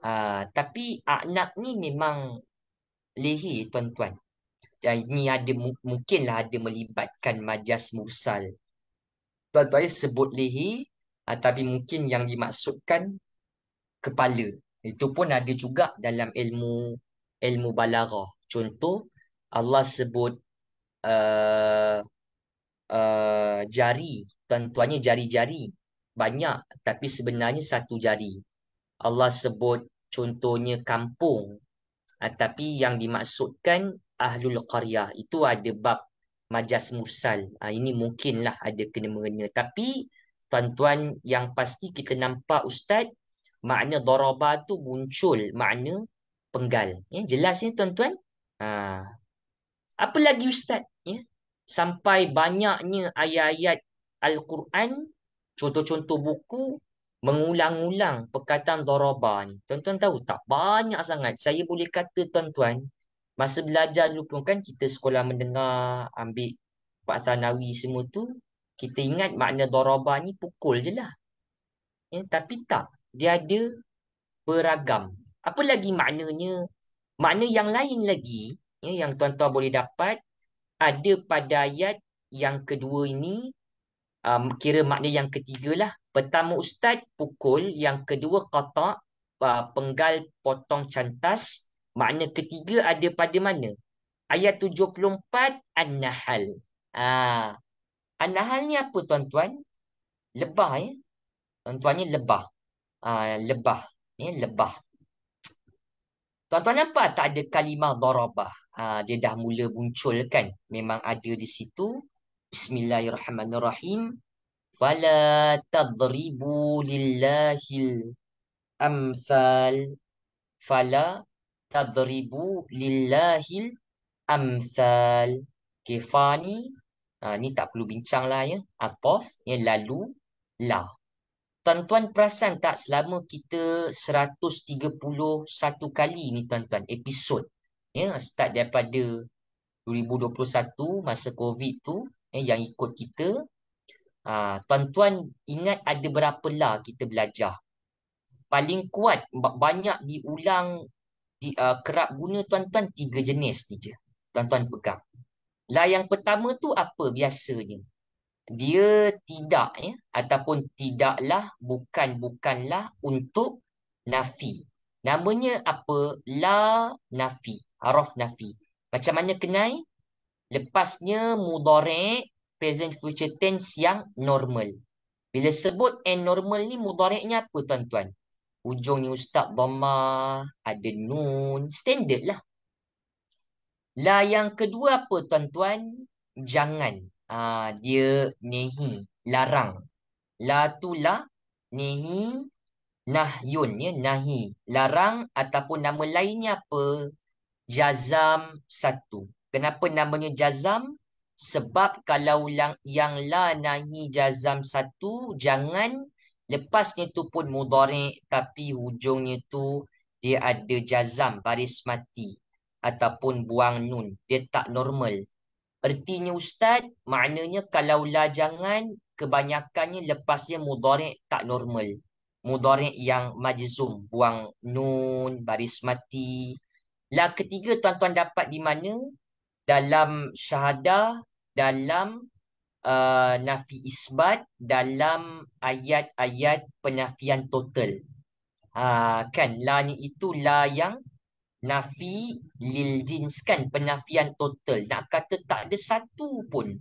Aa, ah, tapi a'naq ni memang leher tuan-tuan. Dan ni ada mungkinlah ada melibatkan majas mursal. Tuan-tuan ya, sebut leher aa, ah, tapi mungkin yang dimaksudkan kepala. Itu pun ada juga dalam ilmu ilmu balaghah. Contoh Allah sebut uh, uh, jari, tentuannya jari-jari banyak tapi sebenarnya satu jari. Allah sebut contohnya kampung uh, tapi yang dimaksudkan ahlul qaryah itu ada bab majas mursal. Uh, ini mungkinlah ada kena mengena tapi tuan-tuan yang pasti kita nampak ustaz makna daraba tu muncul makna penggal. Ya, jelas ni tuan-tuan? Ha. Apa lagi Ustaz? Ya? Sampai banyaknya ayat-ayat Al-Quran, contoh-contoh buku, mengulang-ulang perkataan Dharaba ni. Tuan-tuan tahu tak? Banyak sangat. Saya boleh kata tuan-tuan, masa belajar dulu pun kan kita sekolah mendengar, ambil Pak Thanawi semua tu, kita ingat makna Dharaba ni pukul je lah. Ya, tapi tak. Dia ada beragam. Apa lagi maknanya Makna yang lain lagi ya, yang tuan-tuan boleh dapat ada pada ayat yang kedua ini um, kira makna yang ketiga lah. Pertama ustaz pukul, yang kedua kata uh, penggal potong cantas. Makna ketiga ada pada mana? Ayat 74 An-Nahl. Ah. Uh, An-Nahl ni apa tuan-tuan? Lebah ya. Tuan-tuan ni lebah. Ah lebah. Ya, lebah. Tuan-tuan nampak tak ada kalimah dharabah? Ha, dia dah mula muncul kan? Memang ada di situ. Bismillahirrahmanirrahim. Fala tadribu lillahil amthal. Fala tadribu lillahil amthal. Okay, fa Ha, ni tak perlu bincang lah ya. Atof. yang lalu. La. Tuan-tuan perasan tak selama kita 131 kali ni tuan-tuan episod ya start daripada 2021 masa COVID tu eh, yang ikut kita aa, ha, tuan-tuan ingat ada berapa lah kita belajar paling kuat banyak diulang di, uh, kerap guna tuan-tuan tiga jenis ni je tuan-tuan pegang lah yang pertama tu apa biasanya dia tidak ya ataupun tidaklah bukan bukanlah untuk nafi namanya apa la nafi araf nafi macam mana kenai lepasnya mudhari present future tense yang normal bila sebut n normal ni mudhari'nya apa tuan-tuan ujung ni ustaz dhamma ada nun standard lah la yang kedua apa tuan-tuan jangan Ah, dia nehi larang la tu la nehi nahyun ya nahi larang ataupun nama lainnya apa jazam satu kenapa namanya jazam sebab kalau yang, yang la nahi jazam satu jangan lepasnya tu pun mudhari tapi hujungnya tu dia ada jazam baris mati ataupun buang nun dia tak normal Ertinya ustaz, maknanya kalau la jangan kebanyakannya lepasnya mudhari' tak normal. Mudhari' yang majzum, buang nun, baris mati. La ketiga tuan-tuan dapat di mana? Dalam syahadah, dalam uh, nafi isbat, dalam ayat-ayat penafian total. Uh, kan la ni itu la yang nafi lil jins kan penafian total nak kata tak ada satu pun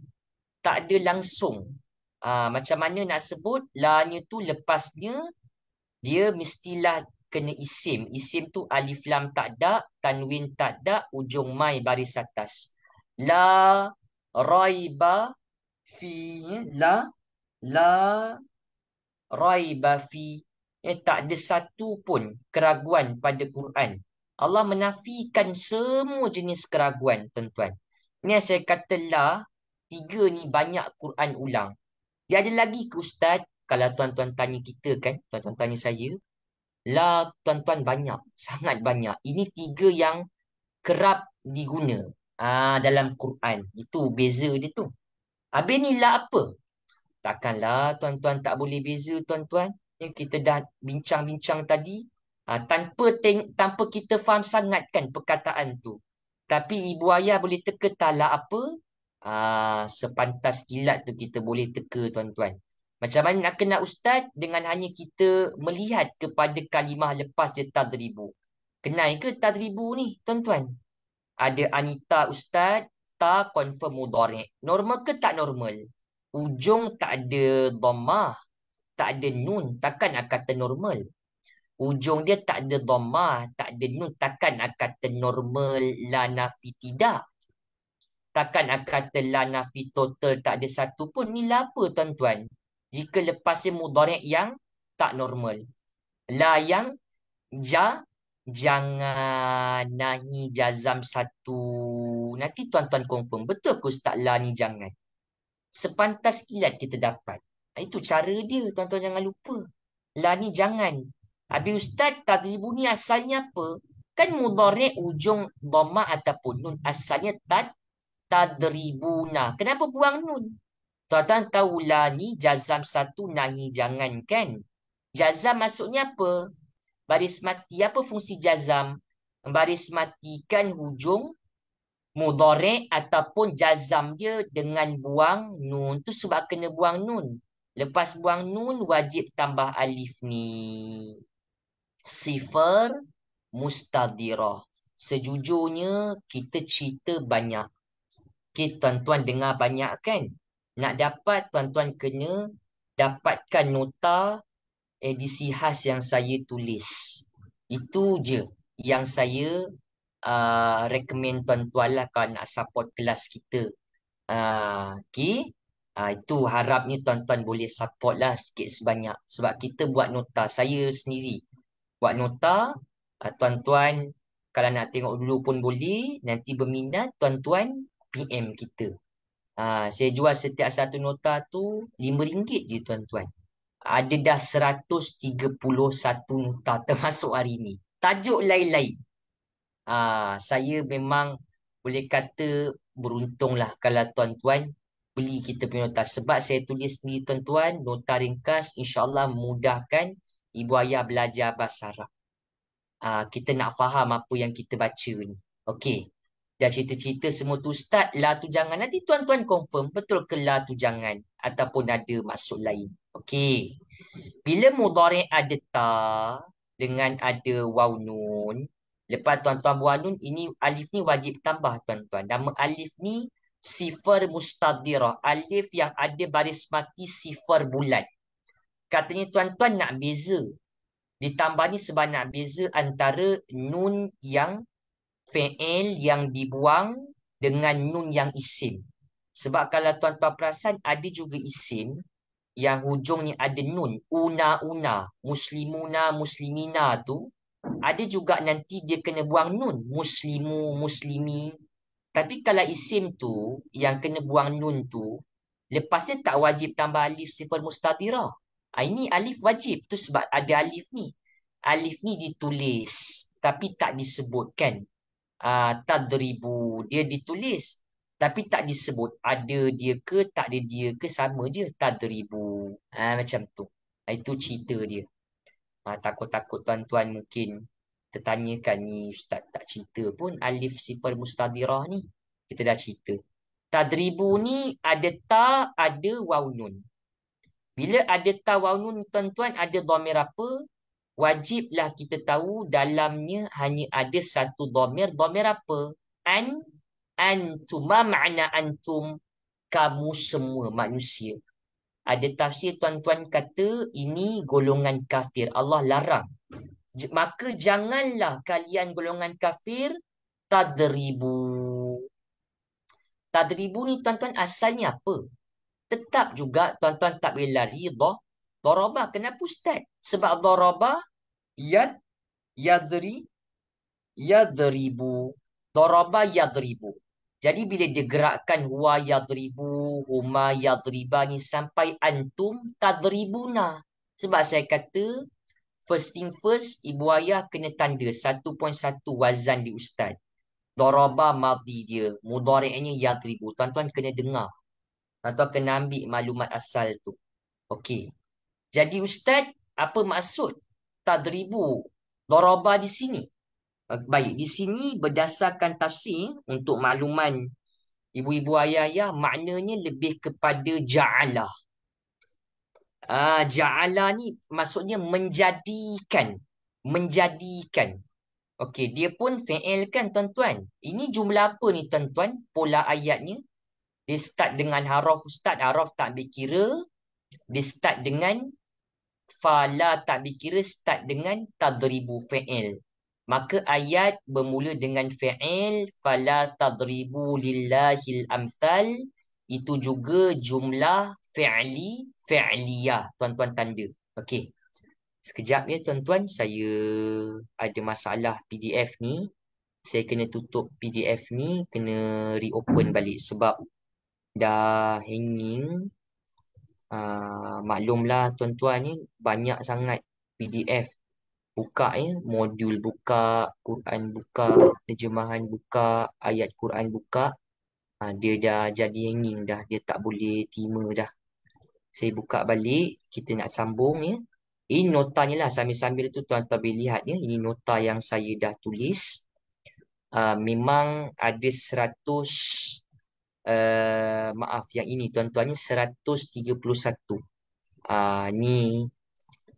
tak ada langsung uh, macam mana nak sebut lanya tu lepasnya dia mestilah kena isim isim tu alif lam tak ada tanwin tak ada ujung mai baris atas la raiba fi la la raiba fi eh tak ada satu pun keraguan pada Quran Allah menafikan semua jenis keraguan, tuan-tuan. Ini yang saya katalah, tiga ni banyak Quran ulang. Dia ada lagi ke Ustaz, kalau tuan-tuan tanya kita kan, tuan-tuan tanya saya, lah tuan-tuan banyak, sangat banyak. Ini tiga yang kerap diguna ah dalam Quran. Itu beza dia tu. Habis ni lah apa? Takkanlah tuan-tuan tak boleh beza tuan-tuan. Yang kita dah bincang-bincang tadi, Ha, tanpa teng- tanpa kita faham sangat kan perkataan tu. Tapi ibu ayah boleh teka tala apa? Ha, sepantas kilat tu kita boleh teka tuan-tuan. Macam mana nak kena ustaz dengan hanya kita melihat kepada kalimah lepas je tadribu. Kenai ke tadribu ni tuan-tuan? Ada Anita ustaz, ta confirm mudarek. Normal ke tak normal? Ujung tak ada dhammah, tak ada nun. Takkan nak kata normal. Ujung dia tak ada dhammah, tak ada nun. Takkan kata normal, lanafi tidak. Takkan kata lanafi total tak ada satu pun. Ni lah apa tuan-tuan? Jika lepas ni yang tak normal. La yang ja, jangan nahi jazam satu. Nanti tuan-tuan confirm. Betul ke ustaz la ni jangan? Sepantas kilat kita dapat. Itu cara dia tuan-tuan jangan lupa. La ni jangan. Habis ustaz tadribu ni asalnya apa? Kan mudhari ujung dhamma ataupun nun asalnya tad tadribuna. Kenapa buang nun? Tuan-tuan tahulah ni jazam satu nahi jangan kan? Jazam maksudnya apa? Baris mati. Apa fungsi jazam? Baris matikan hujung mudhari ataupun jazam dia dengan buang nun. Tu sebab kena buang nun. Lepas buang nun wajib tambah alif ni sifar mustadirah. Sejujurnya, kita cerita banyak. Okay, tuan-tuan dengar banyak kan? Nak dapat, tuan-tuan kena dapatkan nota edisi khas yang saya tulis. Itu je yang saya uh, recommend tuan-tuan lah kalau nak support kelas kita. Uh, ah, okay? Uh, ah, itu harapnya tuan-tuan boleh support lah sikit sebanyak. Sebab kita buat nota, saya sendiri buat nota uh, tuan-tuan kalau nak tengok dulu pun boleh nanti berminat tuan-tuan PM kita uh, saya jual setiap satu nota tu RM5 je tuan-tuan ada dah 131 nota termasuk hari ni tajuk lain-lain uh, saya memang boleh kata beruntung lah kalau tuan-tuan beli kita punya nota sebab saya tulis sendiri tuan-tuan nota ringkas insyaallah mudahkan ibu ayah belajar bahasa Arab. Uh, kita nak faham apa yang kita baca ni. Okey. Dah cerita-cerita semua tu Ustaz, la tu jangan. Nanti tuan-tuan confirm betul ke la tu jangan ataupun ada maksud lain. Okey. Bila mudhari' ada ta dengan ada waw nun, lepas tuan-tuan waw nun ini alif ni wajib tambah tuan-tuan. Nama alif ni sifar mustadirah. Alif yang ada baris mati sifar bulat katanya tuan-tuan nak beza ditambah ni sebab nak beza antara nun yang fa'il yang dibuang dengan nun yang isim sebab kalau tuan-tuan perasan ada juga isim yang hujung ada nun una una muslimuna muslimina tu ada juga nanti dia kena buang nun muslimu muslimi tapi kalau isim tu yang kena buang nun tu lepasnya tak wajib tambah alif sifat mustadirah Ah, ini alif wajib. tu sebab ada alif ni. Alif ni ditulis. Tapi tak disebutkan. Uh, tadribu. Dia ditulis. Tapi tak disebut. Ada dia ke, tak ada dia ke. Sama je. Tadribu. Ha, macam tu. Itu cerita dia. Ha, takut-takut tuan-tuan mungkin tertanyakan ni ustaz tak cerita pun alif sifar mustadirah ni kita dah cerita tadribu ni ada ta ada waw nun bila ada tawanun tuan-tuan ada dhamir apa? Wajiblah kita tahu dalamnya hanya ada satu dhamir. Dhamir apa? An antum. Ma makna antum? Kamu semua manusia. Ada tafsir tuan-tuan kata ini golongan kafir. Allah larang. Maka janganlah kalian golongan kafir tadribu. Tadribu ni tuan-tuan asalnya apa? tetap juga tuan-tuan tak boleh lari dah daraba kenapa ustaz sebab daraba yad yadri yadribu daraba yadribu jadi bila dia gerakkan wa yadribu huma yadriba ni sampai antum tadribuna sebab saya kata first thing first ibu ayah kena tanda 1.1 wazan di ustaz daraba madhi dia mudhari'nya yadribu tuan-tuan kena dengar atau kena ambil maklumat asal tu. Okey. Jadi ustaz, apa maksud tadribu daraba di sini? Eh, baik, di sini berdasarkan tafsir untuk makluman ibu-ibu ayah-ayah maknanya lebih kepada ja'ala. Ah uh, ja'ala ni maksudnya menjadikan, menjadikan. Okey, dia pun fi'il kan tuan-tuan. Ini jumlah apa ni tuan-tuan? Pola ayatnya dia start dengan haraf ustaz, haraf tak dikira. Dia start dengan fala tak dikira, start dengan tadribu fi'il. Maka ayat bermula dengan fi'il, fala tadribu lillahil amsal Itu juga jumlah fi'li, fi'liyah. Tuan-tuan tanda. Okey. Sekejap ya tuan-tuan, saya ada masalah PDF ni. Saya kena tutup PDF ni, kena reopen balik sebab dah hanging uh, maklumlah tuan-tuan ni banyak sangat PDF buka ya modul buka Quran buka terjemahan buka ayat Quran buka ha, dia dah jadi hanging dah dia tak boleh terima dah saya buka balik kita nak sambung ya ini nota ni lah sambil-sambil tu tuan-tuan boleh lihat ya ini nota yang saya dah tulis uh, memang ada seratus. Eh, maaf yang ini tuan-tuannya tuan 131. Ah uh, ni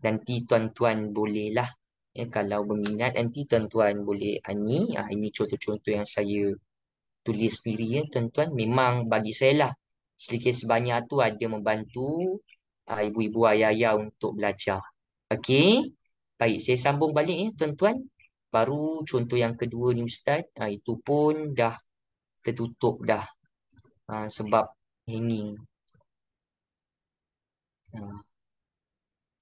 nanti tuan-tuan bolehlah eh kalau berminat nanti tuan-tuan boleh uh, ni uh, ini contoh-contoh yang saya tulis sendiri ya tuan-tuan memang bagi saya lah sedikit sebanyak tu ada membantu uh, ibu-ibu ayah-ayah untuk belajar. Okey. Baik, saya sambung balik ya tuan-tuan. Baru contoh yang kedua ni Ustaz, uh, itu pun dah tertutup dah uh, sebab hanging. Uh.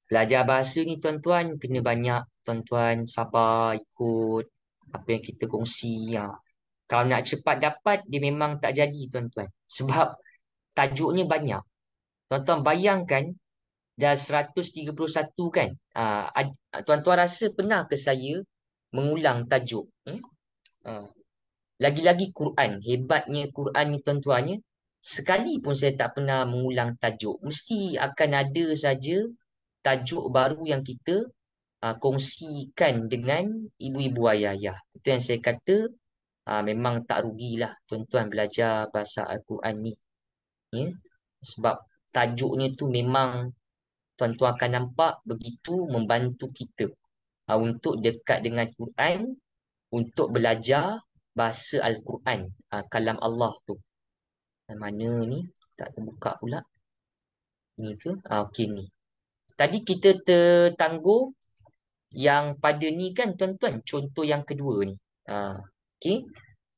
Belajar bahasa ni tuan-tuan kena banyak tuan-tuan sabar ikut apa yang kita kongsi. Uh. Kalau nak cepat dapat dia memang tak jadi tuan-tuan. Sebab tajuknya banyak. Tuan-tuan bayangkan dah 131 kan. tuan-tuan rasa pernah ke saya mengulang tajuk? Eh? Lagi-lagi Quran, hebatnya Quran ni tuan sekali pun saya tak pernah mengulang tajuk, mesti akan ada saja tajuk baru yang kita uh, kongsikan dengan ibu-ibu ayah-ayah. Itu yang saya kata, uh, memang tak rugilah tuan-tuan belajar bahasa Al-Quran ni. Ya? Sebab tajuknya tu memang tuan-tuan akan nampak begitu membantu kita uh, untuk dekat dengan Quran, untuk belajar bahasa Al-Quran, uh, kalam Allah tu. Dan mana ni? Tak terbuka pula. Ni ke? Uh, ah, okay ni. Tadi kita tertangguh yang pada ni kan tuan-tuan, contoh yang kedua ni. Uh, ah, okay.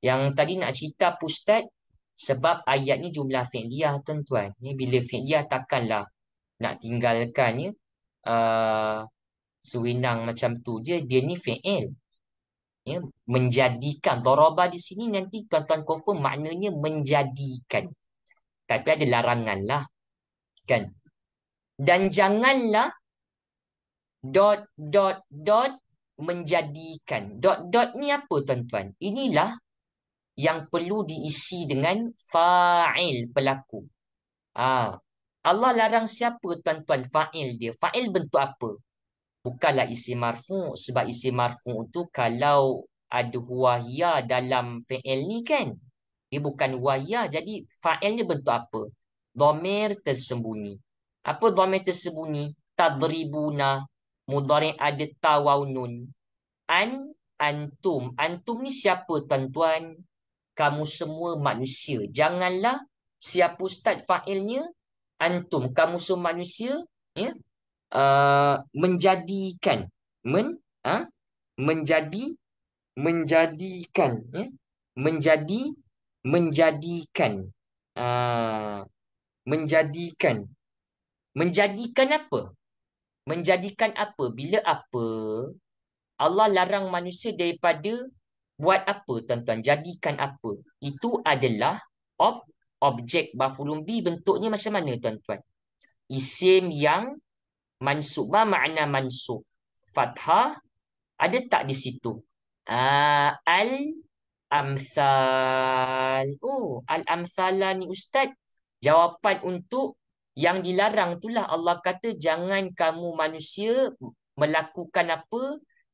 Yang tadi nak cerita pustat, sebab ayat ni jumlah fi'liyah tuan-tuan. Ni bila fi'liyah takkanlah nak tinggalkan ya. Uh, sewenang macam tu je, dia ni fi'il ya hmm. menjadikan daraba di sini nanti tuan-tuan confirm maknanya menjadikan tapi ada laranganlah kan dan janganlah dot dot dot menjadikan dot dot ni apa tuan-tuan inilah yang perlu diisi dengan fa'il pelaku ah Allah larang siapa tuan-tuan fa'il dia fa'il bentuk apa bukanlah isi marfu sebab isi marfu tu kalau ada huwahia dalam fi'il ni kan dia bukan huwahia jadi fa'ilnya bentuk apa Domer tersembunyi apa domer tersembunyi tadribuna mudhari ada ta nun an antum antum ni siapa tuan-tuan kamu semua manusia janganlah siapa ustaz fa'ilnya antum kamu semua manusia ya Uh, menjadikan men uh, menjadi menjadikan ya menjadi menjadikan uh, menjadikan menjadikan apa menjadikan apa bila apa Allah larang manusia daripada buat apa tuan-tuan jadikan apa itu adalah ob objek bafulumbi bentuknya macam mana tuan-tuan isim yang mansub ma makna mansub fathah ada tak di situ uh, ah, al amsal oh al amsala ni ustaz jawapan untuk yang dilarang itulah Allah kata jangan kamu manusia melakukan apa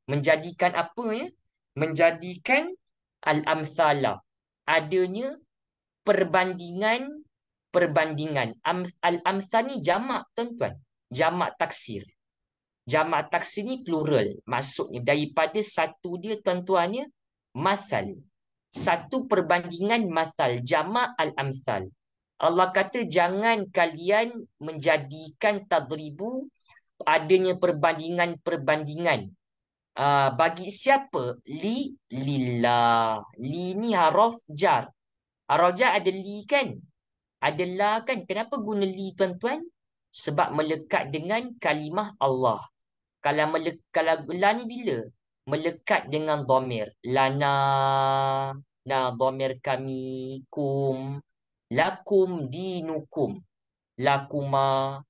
menjadikan apa ya menjadikan al amsala adanya perbandingan perbandingan al amsal ni jamak tuan-tuan jamak taksir. Jamak taksir ni plural. Maksudnya daripada satu dia tuan-tuannya, mathal. Satu perbandingan mathal. Jamak al-amthal. Allah kata jangan kalian menjadikan tadribu adanya perbandingan-perbandingan. Uh, bagi siapa? Li, lillah. Li ni haraf jar. Haraf jar ada li kan? adalah kan? Kenapa guna li tuan-tuan? sebab melekat dengan kalimah Allah. Kalau melekat la ni bila? Melekat dengan dhamir. Lana, na dhamir kami, kum, lakum dinukum, lakuma,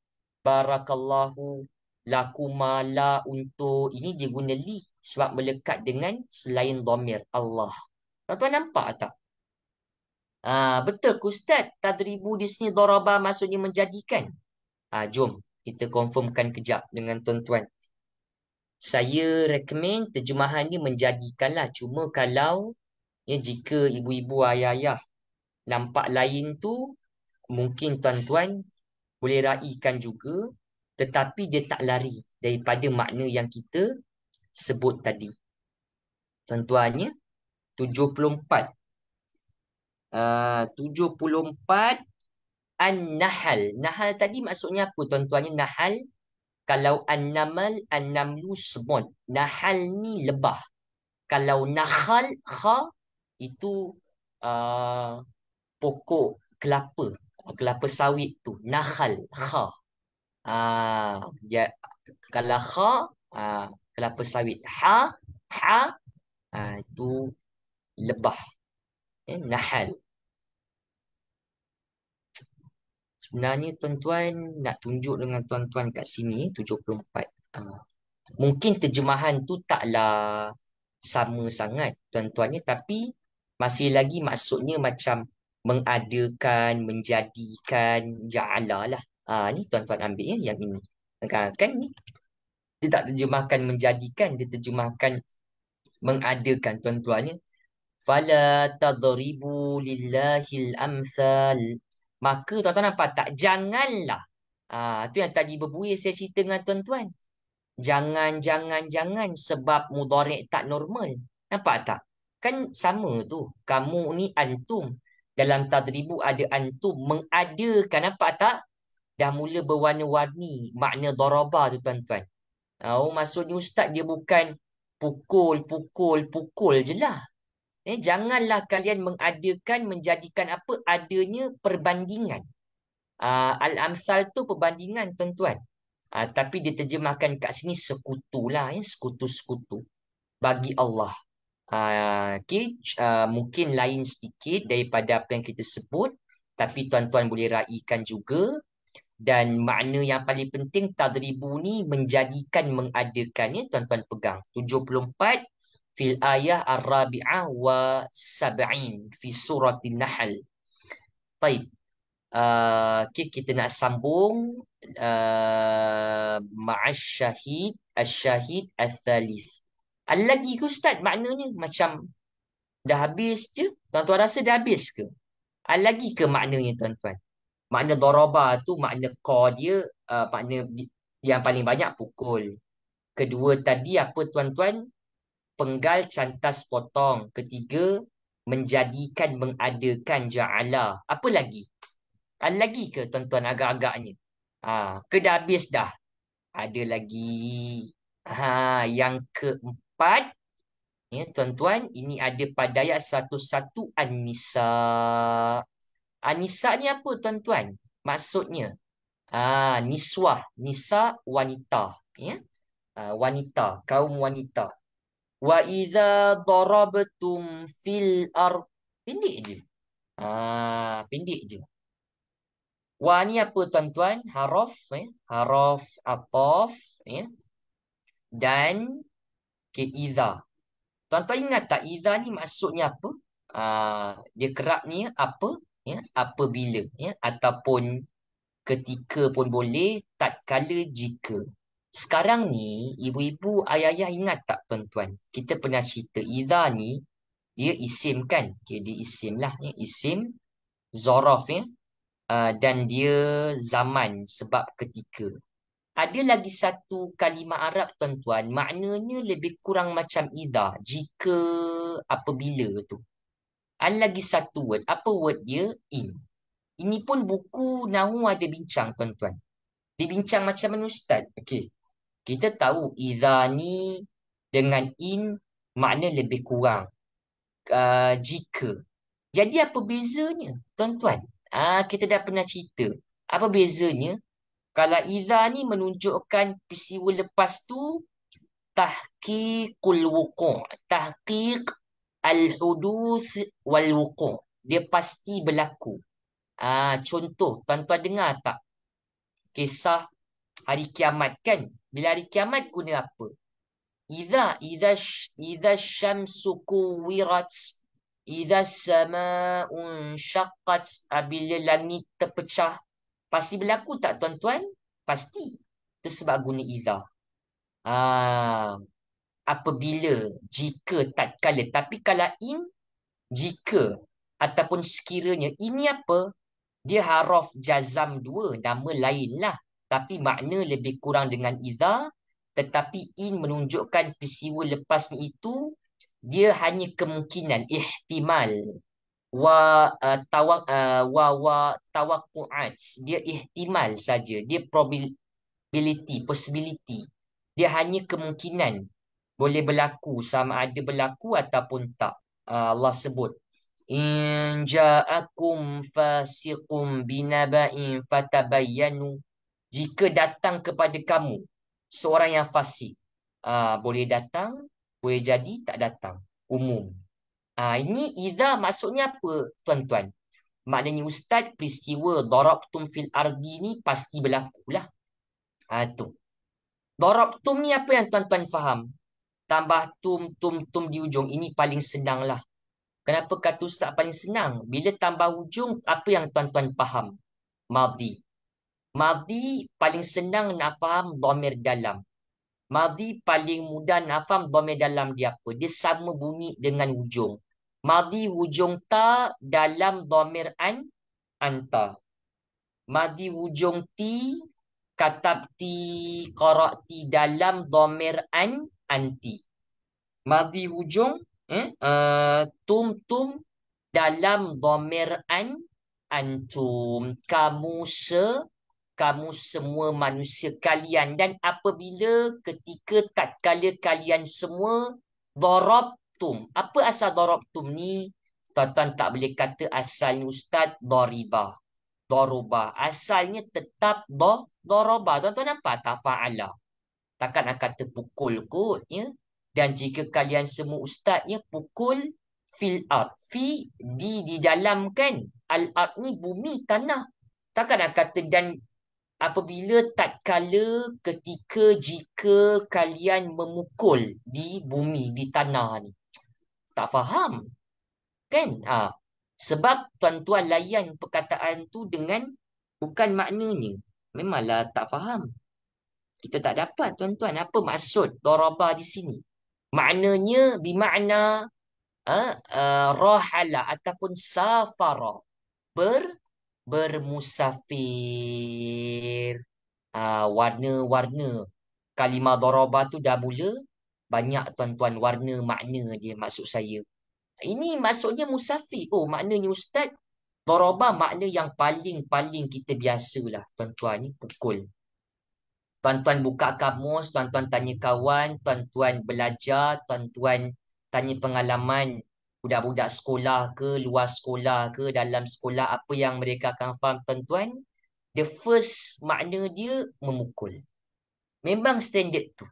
barakallahu, lakuma la untuk, ini dia guna li sebab melekat dengan selain dhamir Allah. Tuan-tuan nampak tak? Ah, betul ke Ustaz? Tadribu di sini doraba maksudnya menjadikan. Uh, jom kita confirmkan kejap dengan tuan-tuan. Saya recommend terjemahan ni menjadikanlah cuma kalau ya jika ibu-ibu ayah-ayah nampak lain tu mungkin tuan-tuan boleh raihkan juga tetapi dia tak lari daripada makna yang kita sebut tadi. Tuan-tuannya 74 uh, 74 An-Nahal. Nahal tadi maksudnya apa tuan-tuannya? Nahal. Kalau An-Namal, An-Namlu, Semun. Nahal ni lebah. Kalau Nahal, Kha, itu uh, pokok kelapa. Kelapa sawit tu. Nahal, Kha. Uh, ya, kalau Kha, uh, kelapa sawit. Ha, Ha, uh, itu lebah. Eh, nahal. sebenarnya tuan-tuan nak tunjuk dengan tuan-tuan kat sini 74 uh, ah, mungkin terjemahan tu taklah sama sangat tuan-tuannya tapi masih lagi maksudnya macam mengadakan menjadikan ja'ala lah uh, ni tuan-tuan ambil ya yang ini kan, kan ni dia tak terjemahkan menjadikan dia terjemahkan mengadakan tuan-tuannya fala tadribu lillahi al-amsal Maka tuan-tuan nampak tak? Janganlah. Ah, ha, yang tadi berbuih saya cerita dengan tuan-tuan. Jangan, jangan, jangan sebab mudarik tak normal. Nampak tak? Kan sama tu. Kamu ni antum. Dalam tadribu ada antum. Mengadakan, nampak tak? Dah mula berwarna-warni makna dorobah tu tuan-tuan. Oh, maksudnya ustaz dia bukan pukul, pukul, pukul je lah. Eh, janganlah kalian mengadakan menjadikan apa adanya perbandingan. Uh, Al-Amsal tu perbandingan tuan-tuan. Uh, tapi diterjemahkan kat sini sekutulah ya, sekutu-sekutu bagi Allah. uh, ah, okay, uh, mungkin lain sedikit daripada apa yang kita sebut tapi tuan-tuan boleh raikan juga dan makna yang paling penting tadribu ni menjadikan mengadakannya tuan-tuan pegang 74 fil ayah ar-rabi'ah wa sab'in fi surah an-nahl. Baik. Uh, kita nak sambung uh, ah, ma'as syahid as-syahid al-thalith. lagi ke ustaz maknanya macam dah habis je? Tuan-tuan rasa dah habis ke? Al lagi ke maknanya tuan-tuan? Makna daraba tu makna kor dia uh, makna yang paling banyak pukul. Kedua tadi apa tuan-tuan? penggal cantas potong. Ketiga, menjadikan mengadakan ja'ala. Apa lagi? Ada lagi ke tuan-tuan agak-agaknya? Ha, ke dah habis dah? Ada lagi. Ha, yang keempat, ya tuan-tuan, ini ada pada ayat satu-satu anissa nisa An-Nisa ha, ni apa tuan-tuan? Maksudnya, ha, niswah, nisa wanita. Ya? Ha, wanita, kaum wanita wa idza darabtum fil ard pendek je ha pendek je wa ni apa tuan-tuan haraf ya haraf ataf ya dan ke idza tuan-tuan ingat tak idza ni maksudnya apa ha, dia kerap ni apa ya apabila ya ataupun ketika pun boleh tatkala jika sekarang ni ibu-ibu ayah-ayah ingat tak tuan-tuan kita pernah cerita idza ni dia isim kan okay, dia isim lah ya isim zaraf ya uh, dan dia zaman sebab ketika ada lagi satu kalimah Arab tuan-tuan maknanya lebih kurang macam idza jika apabila tu ada lagi satu word apa word dia in ini pun buku Nahu ada bincang tuan-tuan dibincang macam mana ustaz okey kita tahu idha dengan in makna lebih kurang uh, jika jadi apa bezanya tuan-tuan ah uh, kita dah pernah cerita apa bezanya kalau idha menunjukkan peristiwa lepas tu tahqiqul wuqu' tahqiq al-huduth wal wuqu' dia pasti berlaku ah uh, contoh tuan-tuan dengar tak kisah hari kiamat kan bila hari kiamat guna apa idza idza idza syamsu kuwirat idza sama'u syaqqat ah, bila langit terpecah pasti berlaku tak tuan-tuan pasti itu sebab guna idza ah apabila jika tak tatkala tapi kalau in jika ataupun sekiranya ini apa dia haraf jazam dua nama lainlah tapi makna lebih kurang dengan iza tetapi in menunjukkan peristiwa lepasnya itu dia hanya kemungkinan ihtimal wa uh, tawa uh, wa wa tawakkuat dia ihtimal saja dia probability possibility dia hanya kemungkinan boleh berlaku sama ada berlaku ataupun tak uh, Allah sebut in ja'akum fasiqum binaba'in fatabayyanu jika datang kepada kamu seorang yang fasik uh, boleh datang boleh jadi tak datang umum uh, ini idza maksudnya apa tuan-tuan maknanya ustaz peristiwa darabtum fil ardi ni pasti berlaku lah uh, ah, tu darabtum ni apa yang tuan-tuan faham tambah tum tum tum di ujung ini paling senang lah kenapa kata ustaz paling senang bila tambah ujung apa yang tuan-tuan faham madhi Madi paling senang nak faham domir dalam. Madi paling mudah nak faham domir dalam dia apa. Dia sama bunyi dengan hujung. Madi hujung ta dalam domir an anta. Madi hujung ti katab ti korak ti dalam domir an anti. Madi hujung eh, uh, tum tum dalam domir an antum. Kamu se kamu semua manusia kalian dan apabila ketika tak kalian semua dorobtum apa asal dorobtum ni tuan-tuan tak boleh kata asal ustaz doriba doroba asalnya tetap do doroba tuan-tuan nampak tak faala takkan nak kata pukul kot ya dan jika kalian semua Ustaznya pukul fil art fi di di dalam kan al art ni bumi tanah Takkan nak kata dan apabila tak tatkala ketika jika kalian memukul di bumi di tanah ni tak faham kan ah sebab tuan-tuan layan perkataan tu dengan bukan maknanya memanglah tak faham kita tak dapat tuan-tuan apa maksud daraba di sini maknanya bimakna ha, uh, eh, rahala ataupun safara ber bermusafir. Ah, warna-warna ha, kalimah dharabah tu dah mula. Banyak tuan-tuan warna makna dia maksud saya. Ini maksudnya musafir. Oh, maknanya ustaz. Dharabah makna yang paling-paling kita biasa lah tuan-tuan ni pukul. Tuan-tuan buka kamus, tuan-tuan tanya kawan, tuan-tuan belajar, tuan-tuan tanya pengalaman budak-budak sekolah ke, luar sekolah ke, dalam sekolah, apa yang mereka akan faham tuan-tuan, the first makna dia memukul. Memang standard tu.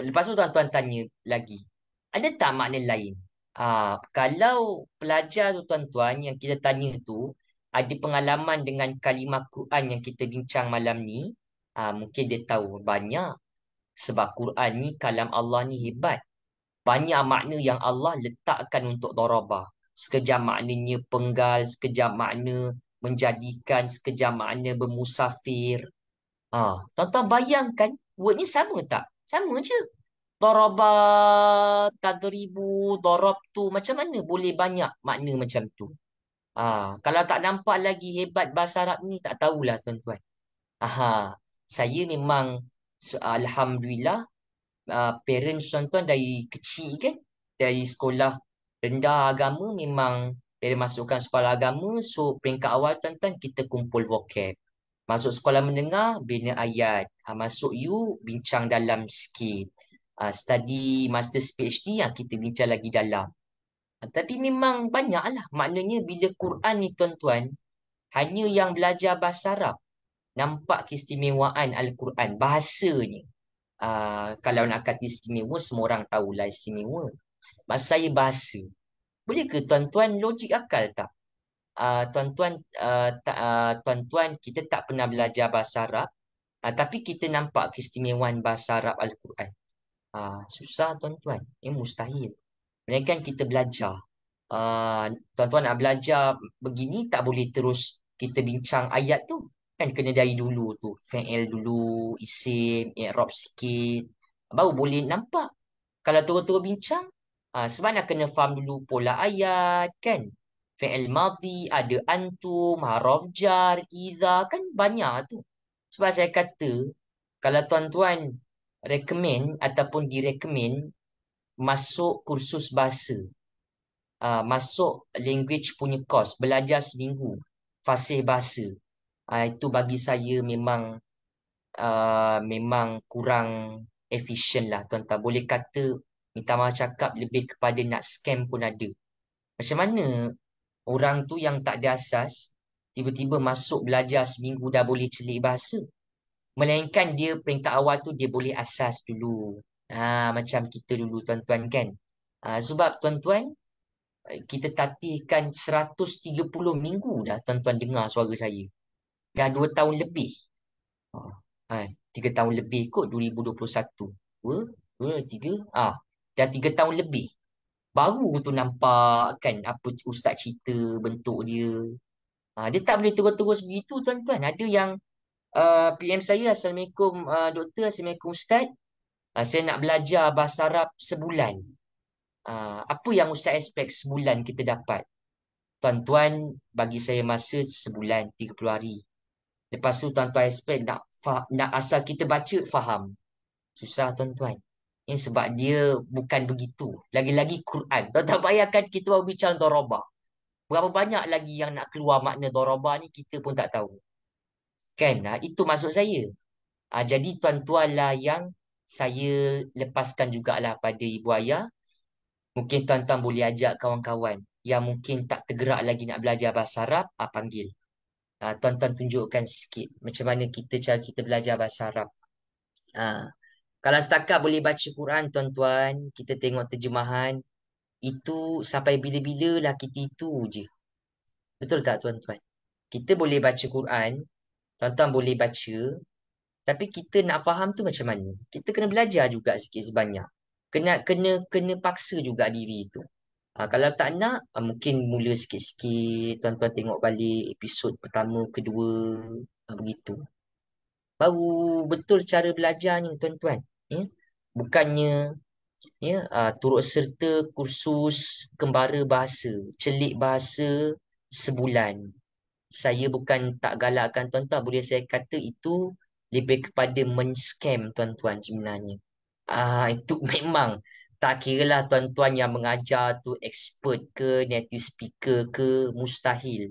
Lepas tu tuan-tuan tanya lagi, ada tak makna lain? Aa, ah, kalau pelajar tu tuan-tuan yang kita tanya tu, ada pengalaman dengan kalimah Quran yang kita bincang malam ni, aa, ah, mungkin dia tahu banyak. Sebab Quran ni kalam Allah ni hebat banyak makna yang Allah letakkan untuk dorabah. Sekejap maknanya penggal, sekejap makna menjadikan, sekejap makna bermusafir. Ha. Tuan-tuan bayangkan, word ni sama tak? Sama je. Dorabah, tadribu, dorab tu, macam mana boleh banyak makna macam tu? Ha. Kalau tak nampak lagi hebat bahasa Arab ni, tak tahulah tuan-tuan. Saya memang Alhamdulillah uh, parents tuan-tuan dari kecil kan dari sekolah rendah agama memang dia masukkan sekolah agama so peringkat awal tuan-tuan kita kumpul vokab masuk sekolah menengah bina ayat uh, masuk you bincang dalam sikit uh, ah, study master PhD yang kita bincang lagi dalam uh, tapi memang banyaklah maknanya bila Quran ni tuan-tuan hanya yang belajar bahasa Arab nampak keistimewaan Al-Quran bahasanya Ah, kalau nak kata istimewa, semua orang tahulah istimewa. Masa saya bahasa, boleh ke tuan-tuan logik akal tak? Ah, tuan-tuan, uh, tuan-tuan uh, kita tak pernah belajar bahasa Arab, uh, tapi kita nampak keistimewaan bahasa Arab Al-Quran. Uh, susah tuan-tuan, ini mustahil. Melainkan kita belajar. Uh, tuan-tuan nak belajar begini, tak boleh terus kita bincang ayat tu kan kena jari dulu tu fa'il dulu isim i'rab sikit baru boleh nampak kalau terus-terus bincang ha, ah, sebab nak kena faham dulu pola ayat kan fa'il mati, ada antum harf jar idza kan banyak tu sebab saya kata kalau tuan-tuan recommend ataupun direkomen masuk kursus bahasa uh, masuk language punya course belajar seminggu fasih bahasa uh, itu bagi saya memang uh, memang kurang efisien lah tuan-tuan. Boleh kata minta maaf cakap lebih kepada nak scam pun ada. Macam mana orang tu yang tak ada asas tiba-tiba masuk belajar seminggu dah boleh celik bahasa. Melainkan dia peringkat awal tu dia boleh asas dulu. Ha, macam kita dulu tuan-tuan kan. Ha, sebab tuan-tuan eh, kita tatihkan 130 minggu dah tuan-tuan dengar suara saya dah 2 tahun lebih. Ha, 3 tahun lebih kot 2021. 2, 2 3, ha, dah 3 tahun lebih. Baru tu nampak kan apa ustaz cerita bentuk dia. Ha, dia tak boleh terus-terus begitu tuan-tuan. Ada yang uh, PM saya, Assalamualaikum uh, Doktor, Assalamualaikum Ustaz. Uh, saya nak belajar bahasa Arab sebulan. Uh, apa yang Ustaz expect sebulan kita dapat? Tuan-tuan, bagi saya masa sebulan, 30 hari. Lepas tu tuan-tuan explain nak nak asal kita baca faham. Susah tuan-tuan. Ini eh, sebab dia bukan begitu. Lagi-lagi Quran. Tuan tak bayangkan kita baru bincang Doroba. Berapa banyak lagi yang nak keluar makna Doroba ni kita pun tak tahu. Kan? Nah, ha, itu maksud saya. Ha, jadi tuan-tuan lah yang saya lepaskan jugalah pada ibu ayah. Mungkin tuan-tuan boleh ajak kawan-kawan yang mungkin tak tergerak lagi nak belajar bahasa Arab, ha, panggil uh, tuan-tuan tunjukkan sikit macam mana kita cara kita belajar bahasa Arab. Uh, kalau setakat boleh baca Quran tuan-tuan, kita tengok terjemahan, itu sampai bila-bila lah kita itu je. Betul tak tuan-tuan? Kita boleh baca Quran, tuan-tuan boleh baca, tapi kita nak faham tu macam mana? Kita kena belajar juga sikit sebanyak. Kena kena kena paksa juga diri tu. Uh, kalau tak nak, uh, mungkin mula sikit-sikit tuan-tuan tengok balik episod pertama, kedua, uh, begitu. Baru betul cara belajar ni tuan-tuan. Ya? Bukannya ya, uh, turut serta kursus kembara bahasa, celik bahasa sebulan. Saya bukan tak galakkan tuan-tuan, boleh saya kata itu lebih kepada men-scam tuan-tuan sebenarnya. Uh, itu memang tak kira lah tuan-tuan yang mengajar tu expert ke, native speaker ke, mustahil.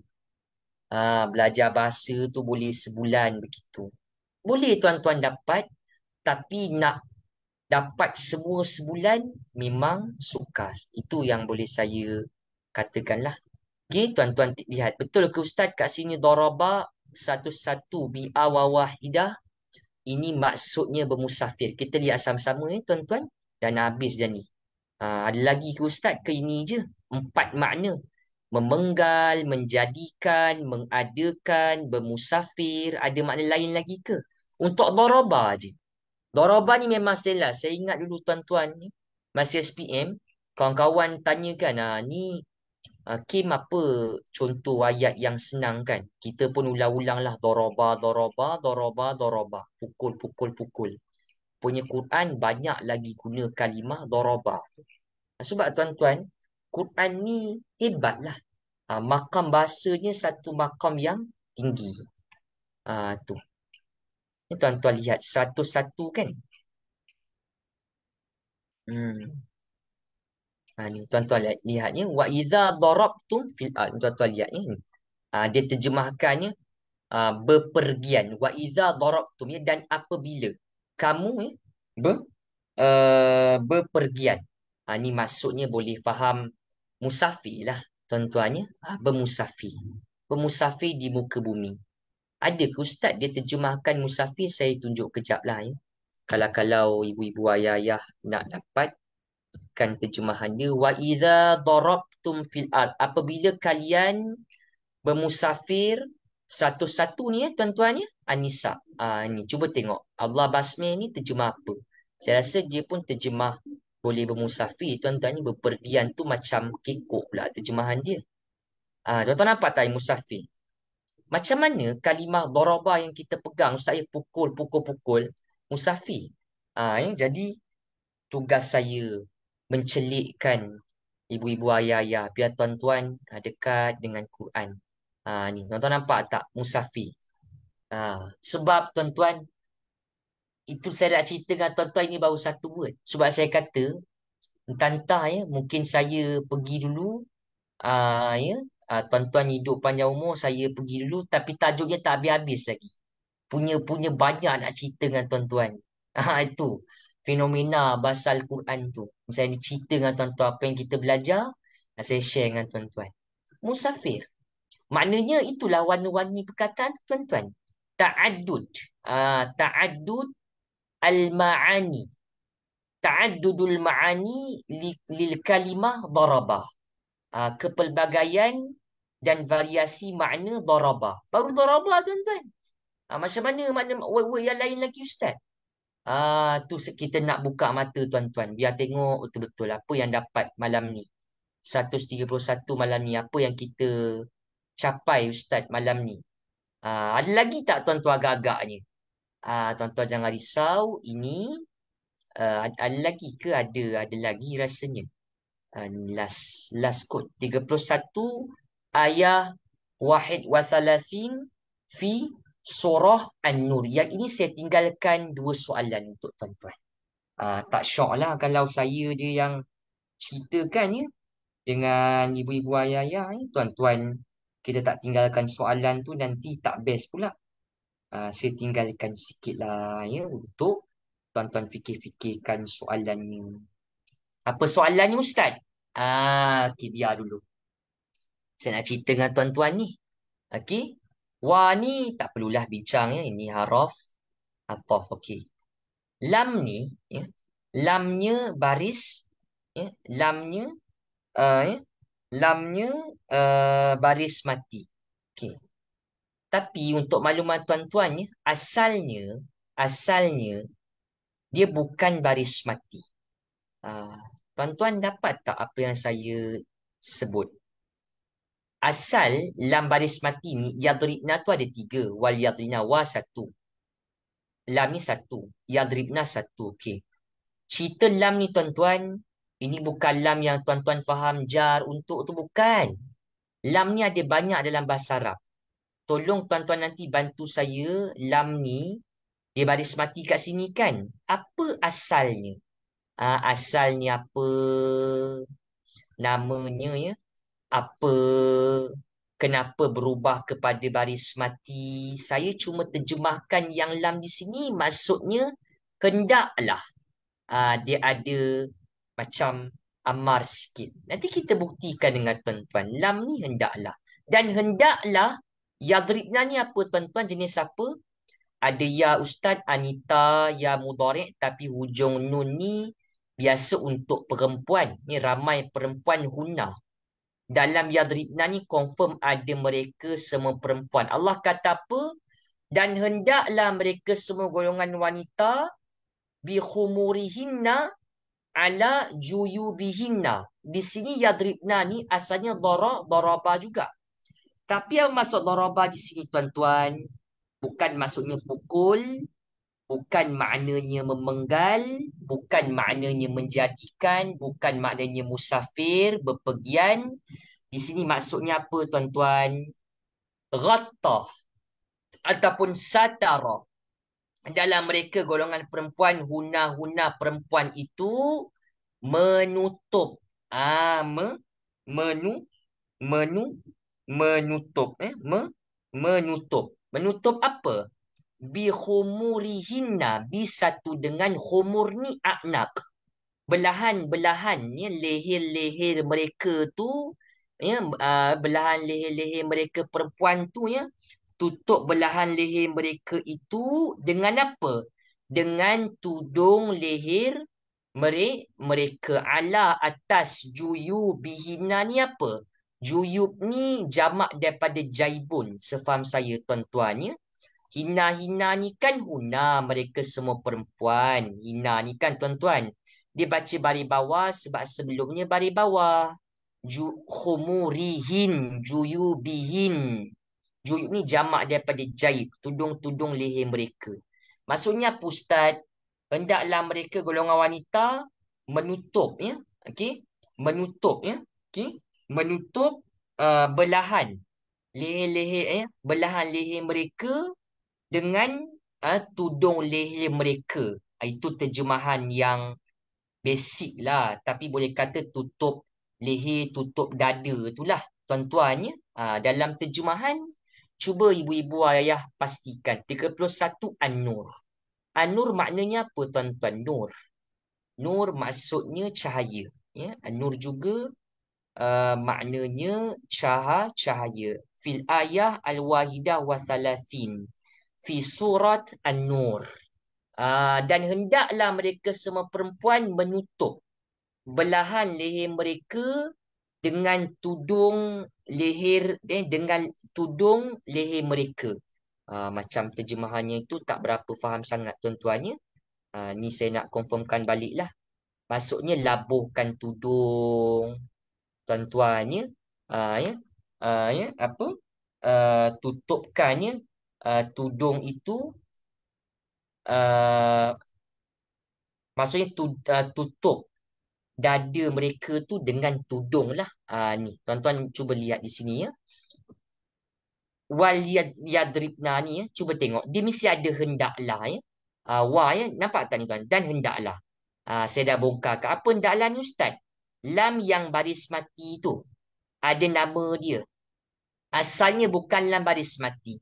Ha, belajar bahasa tu boleh sebulan begitu. Boleh tuan-tuan dapat, tapi nak dapat semua sebulan memang sukar. Itu yang boleh saya katakanlah. Okay tuan-tuan lihat. Betul ke Ustaz kat sini doroba satu-satu bi'a wa wahidah? Ini maksudnya bermusafir. Kita lihat sama-sama ya eh, tuan-tuan dan habis je ni. Ha, ada lagi ke Ustaz ke ini je? Empat makna. Memenggal, menjadikan, mengadakan, bermusafir. Ada makna lain lagi ke? Untuk doroba je. Doroba ni memang stela. Saya ingat dulu tuan-tuan ni. Masih SPM. Kawan-kawan tanyakan. Ha, ni uh, ah, Kim apa contoh ayat yang senang kan? Kita pun ulang-ulang lah. Doroba, doroba, doroba, doroba. Pukul, pukul, pukul punya Quran banyak lagi guna kalimah dharaba. Sebab tuan-tuan, Quran ni hebatlah. Ha, makam bahasanya satu makam yang tinggi. Ha, tu. Ni tuan-tuan lihat satu-satu kan? Hmm. Ha, ni tuan-tuan lihat, lihatnya. Wa idha darabtum fil al. Tuan-tuan lihat ni. Ha, dia terjemahkannya Uh, berpergian wa idza darabtum ya dan apabila kamu eh? Ber? Uh, eh, berpergian. Ha, ni maksudnya boleh faham musafir lah tuan-tuannya. Ha, bermusafir. Bermusafir di muka bumi. Ada ke ustaz dia terjemahkan musafir saya tunjuk kejap lah ya. Kalau-kalau ibu-ibu ayah-ayah nak dapat kan terjemahan dia wa idza darabtum fil ard apabila kalian bermusafir 101 ni ya tuan-tuan ya Anisa uh, ah, ni cuba tengok Allah basmi ni terjemah apa saya rasa dia pun terjemah boleh bermusafir tuan-tuan ni berpergian tu macam kekok pula terjemahan dia ah uh, tuan-tuan nampak tak musafir macam mana kalimah daraba yang kita pegang saya pukul pukul pukul musafir ah ya jadi tugas saya mencelikkan ibu-ibu ayah-ayah biar tuan-tuan ah, dekat dengan Quran Ha, ni, tuan-tuan nampak tak? Musafi. Ha, sebab tuan-tuan, itu saya nak cerita dengan tuan-tuan ini baru satu word. Sebab saya kata, entah-entah ya, mungkin saya pergi dulu, uh, ya, uh, tuan-tuan hidup panjang umur, saya pergi dulu, tapi tajuknya tak habis-habis lagi. Punya punya banyak nak cerita dengan tuan-tuan. Ha, itu, fenomena basal Quran tu. Saya cerita dengan tuan-tuan apa yang kita belajar, dan saya share dengan tuan-tuan. Musafir. Maknanya itulah warna-warni perkataan tuan-tuan. Ta'addud. Ah, ta'addud al-ma'ani. Ta'addudul ma'ani lil kalimah darabah. Ah, kepelbagaian dan variasi makna darabah. Baru darabah tuan-tuan. Ah, macam mana makna word-word yang lain lagi Ustaz? Ah, tu kita nak buka mata tuan-tuan. Biar tengok betul-betul apa yang dapat malam ni. 131 malam ni apa yang kita capai Ustaz malam ni. Uh, ada lagi tak tuan-tuan agak-agaknya? Uh, tuan-tuan jangan risau, ini uh, ah, ada, ada lagi ke ada? Ada lagi rasanya. Uh, last, last quote. 31 ayah wahid wa thalathin fi surah An-Nur. Yang ini saya tinggalkan dua soalan untuk tuan-tuan. Uh, tak syok lah kalau saya dia yang ceritakan ya. Dengan ibu-ibu ayah-ayah ya, tuan-tuan kita tak tinggalkan soalan tu nanti tak best pula. Uh, saya tinggalkan sikit lah ya untuk tuan-tuan fikir-fikirkan soalannya. Apa soalannya Ustaz? Ah, okay, biar dulu. Saya nak cerita dengan tuan-tuan ni. Okay. Wah ni tak perlulah bincang ya. Ini haraf. Atof, okay. Lam ni, ya. Lamnya baris. Ya. Lamnya, uh, ya lamnya uh, baris mati. Okey. Tapi untuk makluman tuan-tuan ya, asalnya asalnya dia bukan baris mati. Ah, tuan-tuan uh, dapat tak apa yang saya sebut? Asal lam baris mati ni yadribna tu ada tiga. wal yadribna wa satu. Lam ni satu, yadribna satu. Okey. Cerita lam ni tuan-tuan ini bukan lam yang tuan-tuan faham jar untuk tu bukan. Lam ni ada banyak dalam bahasa Arab. Tolong tuan-tuan nanti bantu saya lam ni dia baris mati kat sini kan. Apa asalnya? Ha, asalnya apa? Namanya ya. Apa? Kenapa berubah kepada baris mati? Saya cuma terjemahkan yang lam di sini maksudnya hendaklah. Ha, dia ada macam amar sikit. Nanti kita buktikan dengan tuan-tuan. Lam ni hendaklah. Dan hendaklah yadribna ni apa tuan-tuan jenis apa? Ada ya ustaz Anita, ya mudarik tapi hujung nun ni biasa untuk perempuan. Ni ramai perempuan huna. Dalam yadribna ni confirm ada mereka semua perempuan. Allah kata apa? Dan hendaklah mereka semua golongan wanita bi khumurihinna ala juyubihinna. Di sini yadribna ni asalnya dara, daraba juga. Tapi yang masuk daraba di sini tuan-tuan, bukan maksudnya pukul, bukan maknanya memenggal, bukan maknanya menjadikan, bukan maknanya musafir, bepergian. Di sini maksudnya apa tuan-tuan? Ghatah ataupun satarah dalam mereka golongan perempuan huna-huna perempuan itu menutup ah me, menu menu menutup eh me, menutup menutup apa bi khumurihinna bi satu dengan ni anak belahan-belahan ya leher-leher mereka tu ya ah, belahan leher-leher mereka perempuan tu ya tutup belahan leher mereka itu dengan apa? Dengan tudung leher mereka, mereka ala atas juyub bihina ni apa? Juyub ni jamak daripada jaibun sefaham saya tuan-tuan ya. Hina-hina ni kan huna mereka semua perempuan. Hina ni kan tuan-tuan. Dia baca bari bawah sebab sebelumnya bari bawah. Ju khumurihin juyubihin Juyub ni jamak daripada jaib, tudung-tudung leher mereka. Maksudnya apa Ustaz? Hendaklah mereka golongan wanita menutup ya. Okey. Menutup ya. Okey. Menutup uh, belahan leher-leher ya. Belahan leher mereka dengan uh, tudung leher mereka. Ah, itu terjemahan yang basic lah. Tapi boleh kata tutup leher, tutup dada itulah. Tuan-tuan ya. Uh, dalam terjemahan cuba ibu-ibu ayah pastikan 31 An-Nur. An-Nur maknanya apa tuan-tuan? Nur. Nur maksudnya cahaya. Ya? An-Nur juga uh, maknanya cahaya Fil ayah al-wahidah wa thalathin. Fi surat An-Nur. Uh, dan hendaklah mereka semua perempuan menutup belahan leher mereka dengan tudung leher eh, dengan tudung leher mereka. Uh, macam terjemahannya itu tak berapa faham sangat tuan-tuannya. Uh, ni saya nak confirmkan baliklah. Maksudnya labuhkan tudung tuan-tuannya. Uh, ya, yeah. uh, ya, yeah. apa? Uh, tutupkannya uh, tudung itu uh, maksudnya tu, uh, tutup dada mereka tu dengan tudung lah. Uh, ni, tuan-tuan cuba lihat di sini ya. Wal yadribna ni ya, cuba tengok. Dia mesti ada hendaklah ya. Uh, ah, wa ya, nampak tak ni tuan? Dan hendaklah. Uh, saya dah bongkarkan. Apa hendaklah ni Ustaz? Lam yang baris mati tu, ada nama dia. Asalnya bukan lam baris mati.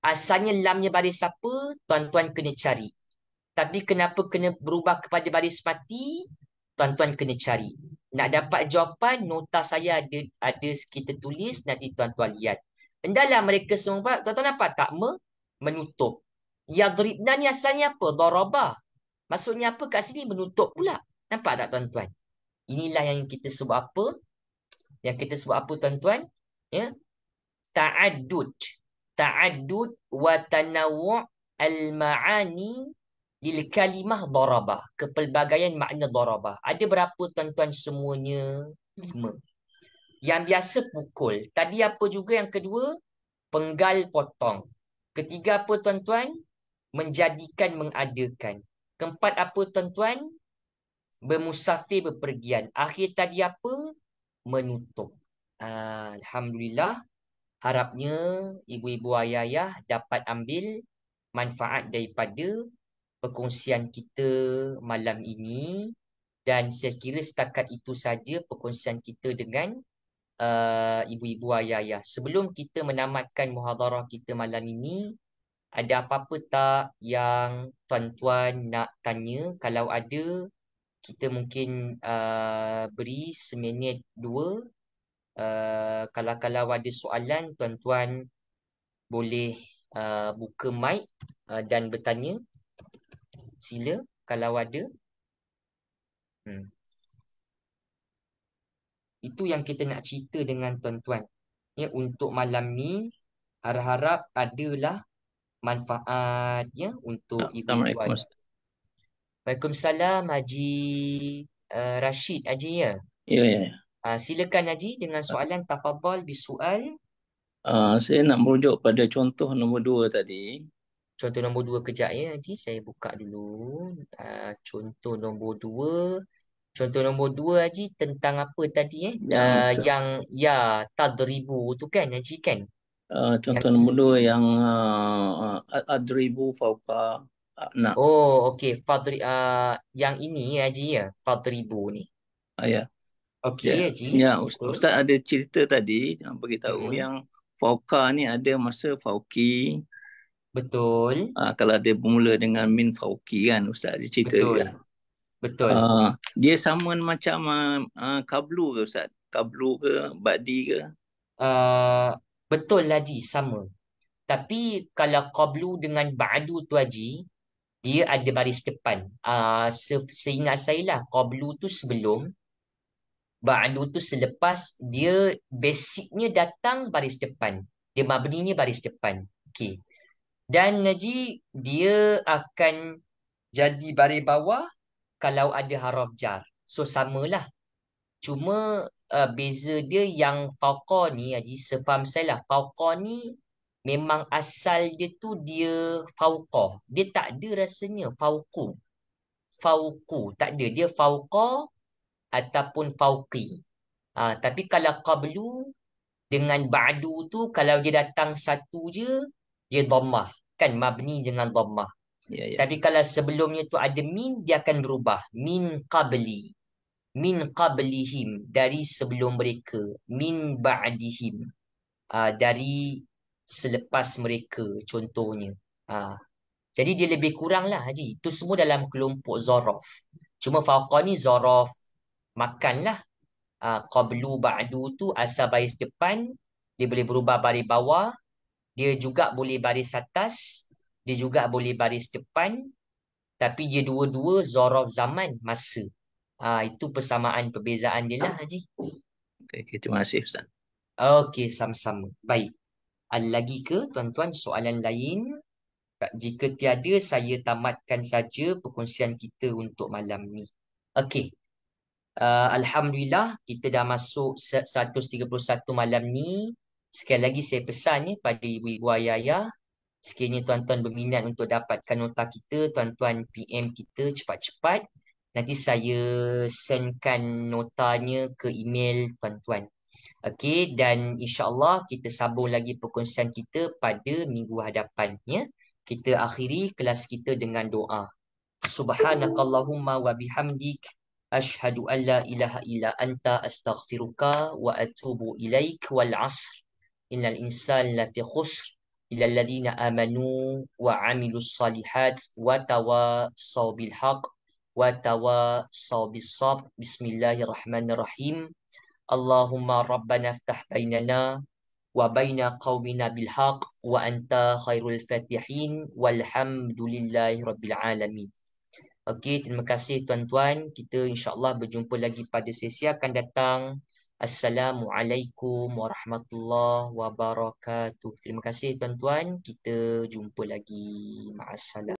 Asalnya lamnya baris apa, tuan-tuan kena cari. Tapi kenapa kena berubah kepada baris mati? tuan-tuan kena cari. Nak dapat jawapan, nota saya ada, ada kita tulis, nanti tuan-tuan lihat. Hendaklah mereka semua, tuan-tuan nampak tak? Me, menutup. Yadribna ni asalnya apa? Dorobah. Maksudnya apa kat sini? Menutup pula. Nampak tak tuan-tuan? Inilah yang kita sebut apa? Yang kita sebut apa tuan-tuan? Ya? Ta'adud. Ta'adud wa tanawu' al-ma'ani bila kalimah darabah, kepelbagaian makna darabah. Ada berapa tuan-tuan semuanya? Lima. Yang biasa pukul. Tadi apa juga yang kedua? Penggal potong. Ketiga apa tuan-tuan? Menjadikan mengadakan. Keempat apa tuan-tuan? Bermusafir berpergian. Akhir tadi apa? Menutup. Alhamdulillah. Harapnya ibu-ibu ayah-ayah dapat ambil manfaat daripada perkongsian kita malam ini dan saya kira setakat itu saja perkongsian kita dengan uh, ibu-ibu ayah-ayah. Sebelum kita menamatkan muhadarah kita malam ini, ada apa-apa tak yang tuan-tuan nak tanya? Kalau ada, kita mungkin uh, beri seminit dua. Uh, kalau-kalau ada soalan, tuan-tuan boleh uh, buka mic uh, dan bertanya. Sila kalau ada. Hmm. Itu yang kita nak cerita dengan tuan-tuan. Ya, untuk malam ni, harap-harap adalah manfaat ya, untuk ibu bapa. Waalaikumsalam Haji uh, Rashid Haji ya. Ya ya. ya. Uh, silakan Haji dengan soalan tafadhal bisual. Uh, ah, saya nak merujuk pada contoh nombor dua tadi contoh nombor dua kejap ya nanti saya buka dulu uh, contoh nombor dua, contoh nombor dua Haji tentang apa tadi eh ya, uh, yang ya tadribu tu kan Haji kan uh, contoh nombor dua yang uh, adribu fauqa nak oh okey fadri uh, yang ini Haji ya fadribu ni uh, ya okey ya. Haji ya ustaz, ustaz ada cerita tadi yang bagi tahu hmm. yang fauqa ni ada masa fauqi Betul. Uh, kalau dia bermula dengan min fauki kan ustaz dia cerita Betul. dia. Betul. Uh, dia sama macam uh, uh, kablu ke ustaz? Kablu ke badi ke? Uh, betul lagi sama. Tapi kalau kablu dengan ba'du tu haji, dia ada baris depan. Uh, seingat saya lah, kablu tu sebelum, ba'du tu selepas, dia basicnya datang baris depan. Dia mabninya baris depan. Okay. Dan Naji, dia akan jadi baris bawah kalau ada haraf jar. So, samalah. Cuma uh, beza dia yang fauqa ni, Haji, sefaham saya lah. Fauqa ni memang asal dia tu dia fauqa. Dia tak ada rasanya fauqu. Fauqu. Tak ada. Dia fauqa ataupun fauqi. Uh, ah, tapi kalau qablu dengan ba'du tu, kalau dia datang satu je, dia dhammah kan mabni dengan dhammah ya ya tapi kalau sebelumnya tu ada min dia akan berubah min qabli min qablihim dari sebelum mereka min ba'dihim uh, dari selepas mereka contohnya uh. jadi dia lebih kurang lah haji itu semua dalam kelompok zarf cuma faqa ni makan lah uh, qablu ba'du tu asal baris depan dia boleh berubah baris bawah dia juga boleh baris atas, dia juga boleh baris depan, tapi dia dua-dua zorof zaman, masa. Ah itu persamaan perbezaan dia lah Haji. Okay, okay. terima kasih Ustaz. Okey, sama-sama. Baik. Ada lagi ke tuan-tuan soalan lain? Jika tiada, saya tamatkan saja perkongsian kita untuk malam ni. Okey. Uh, Alhamdulillah, kita dah masuk 131 malam ni. Sekali lagi saya pesan ya, pada ibu-ibu ayah-ayah, sekiranya tuan-tuan berminat untuk dapatkan nota kita, tuan-tuan PM kita cepat-cepat, nanti saya sendkan notanya ke email tuan-tuan. okay dan insyaAllah kita sambung lagi perkongsian kita pada minggu hadapan. Ya. Kita akhiri kelas kita dengan doa. Subhanakallahumma wa bihamdik. Ashadu an la ilaha illa anta astaghfiruka wa atubu ilaik wal asr innal insana lafi khusr illa alladhina amanu wa amilus salihat wa tawassaw bil haqq wa tawassaw bis sabr bismillahirrahmanirrahim Allahumma rabbana aftah bainana wa baina qaumina bil haqq wa anta khairul fatihin walhamdulillahi rabbil alamin Okey terima kasih tuan-tuan kita insyaallah berjumpa lagi pada sesi akan datang Assalamualaikum warahmatullahi wabarakatuh. Terima kasih tuan-tuan. Kita jumpa lagi. Maassalam.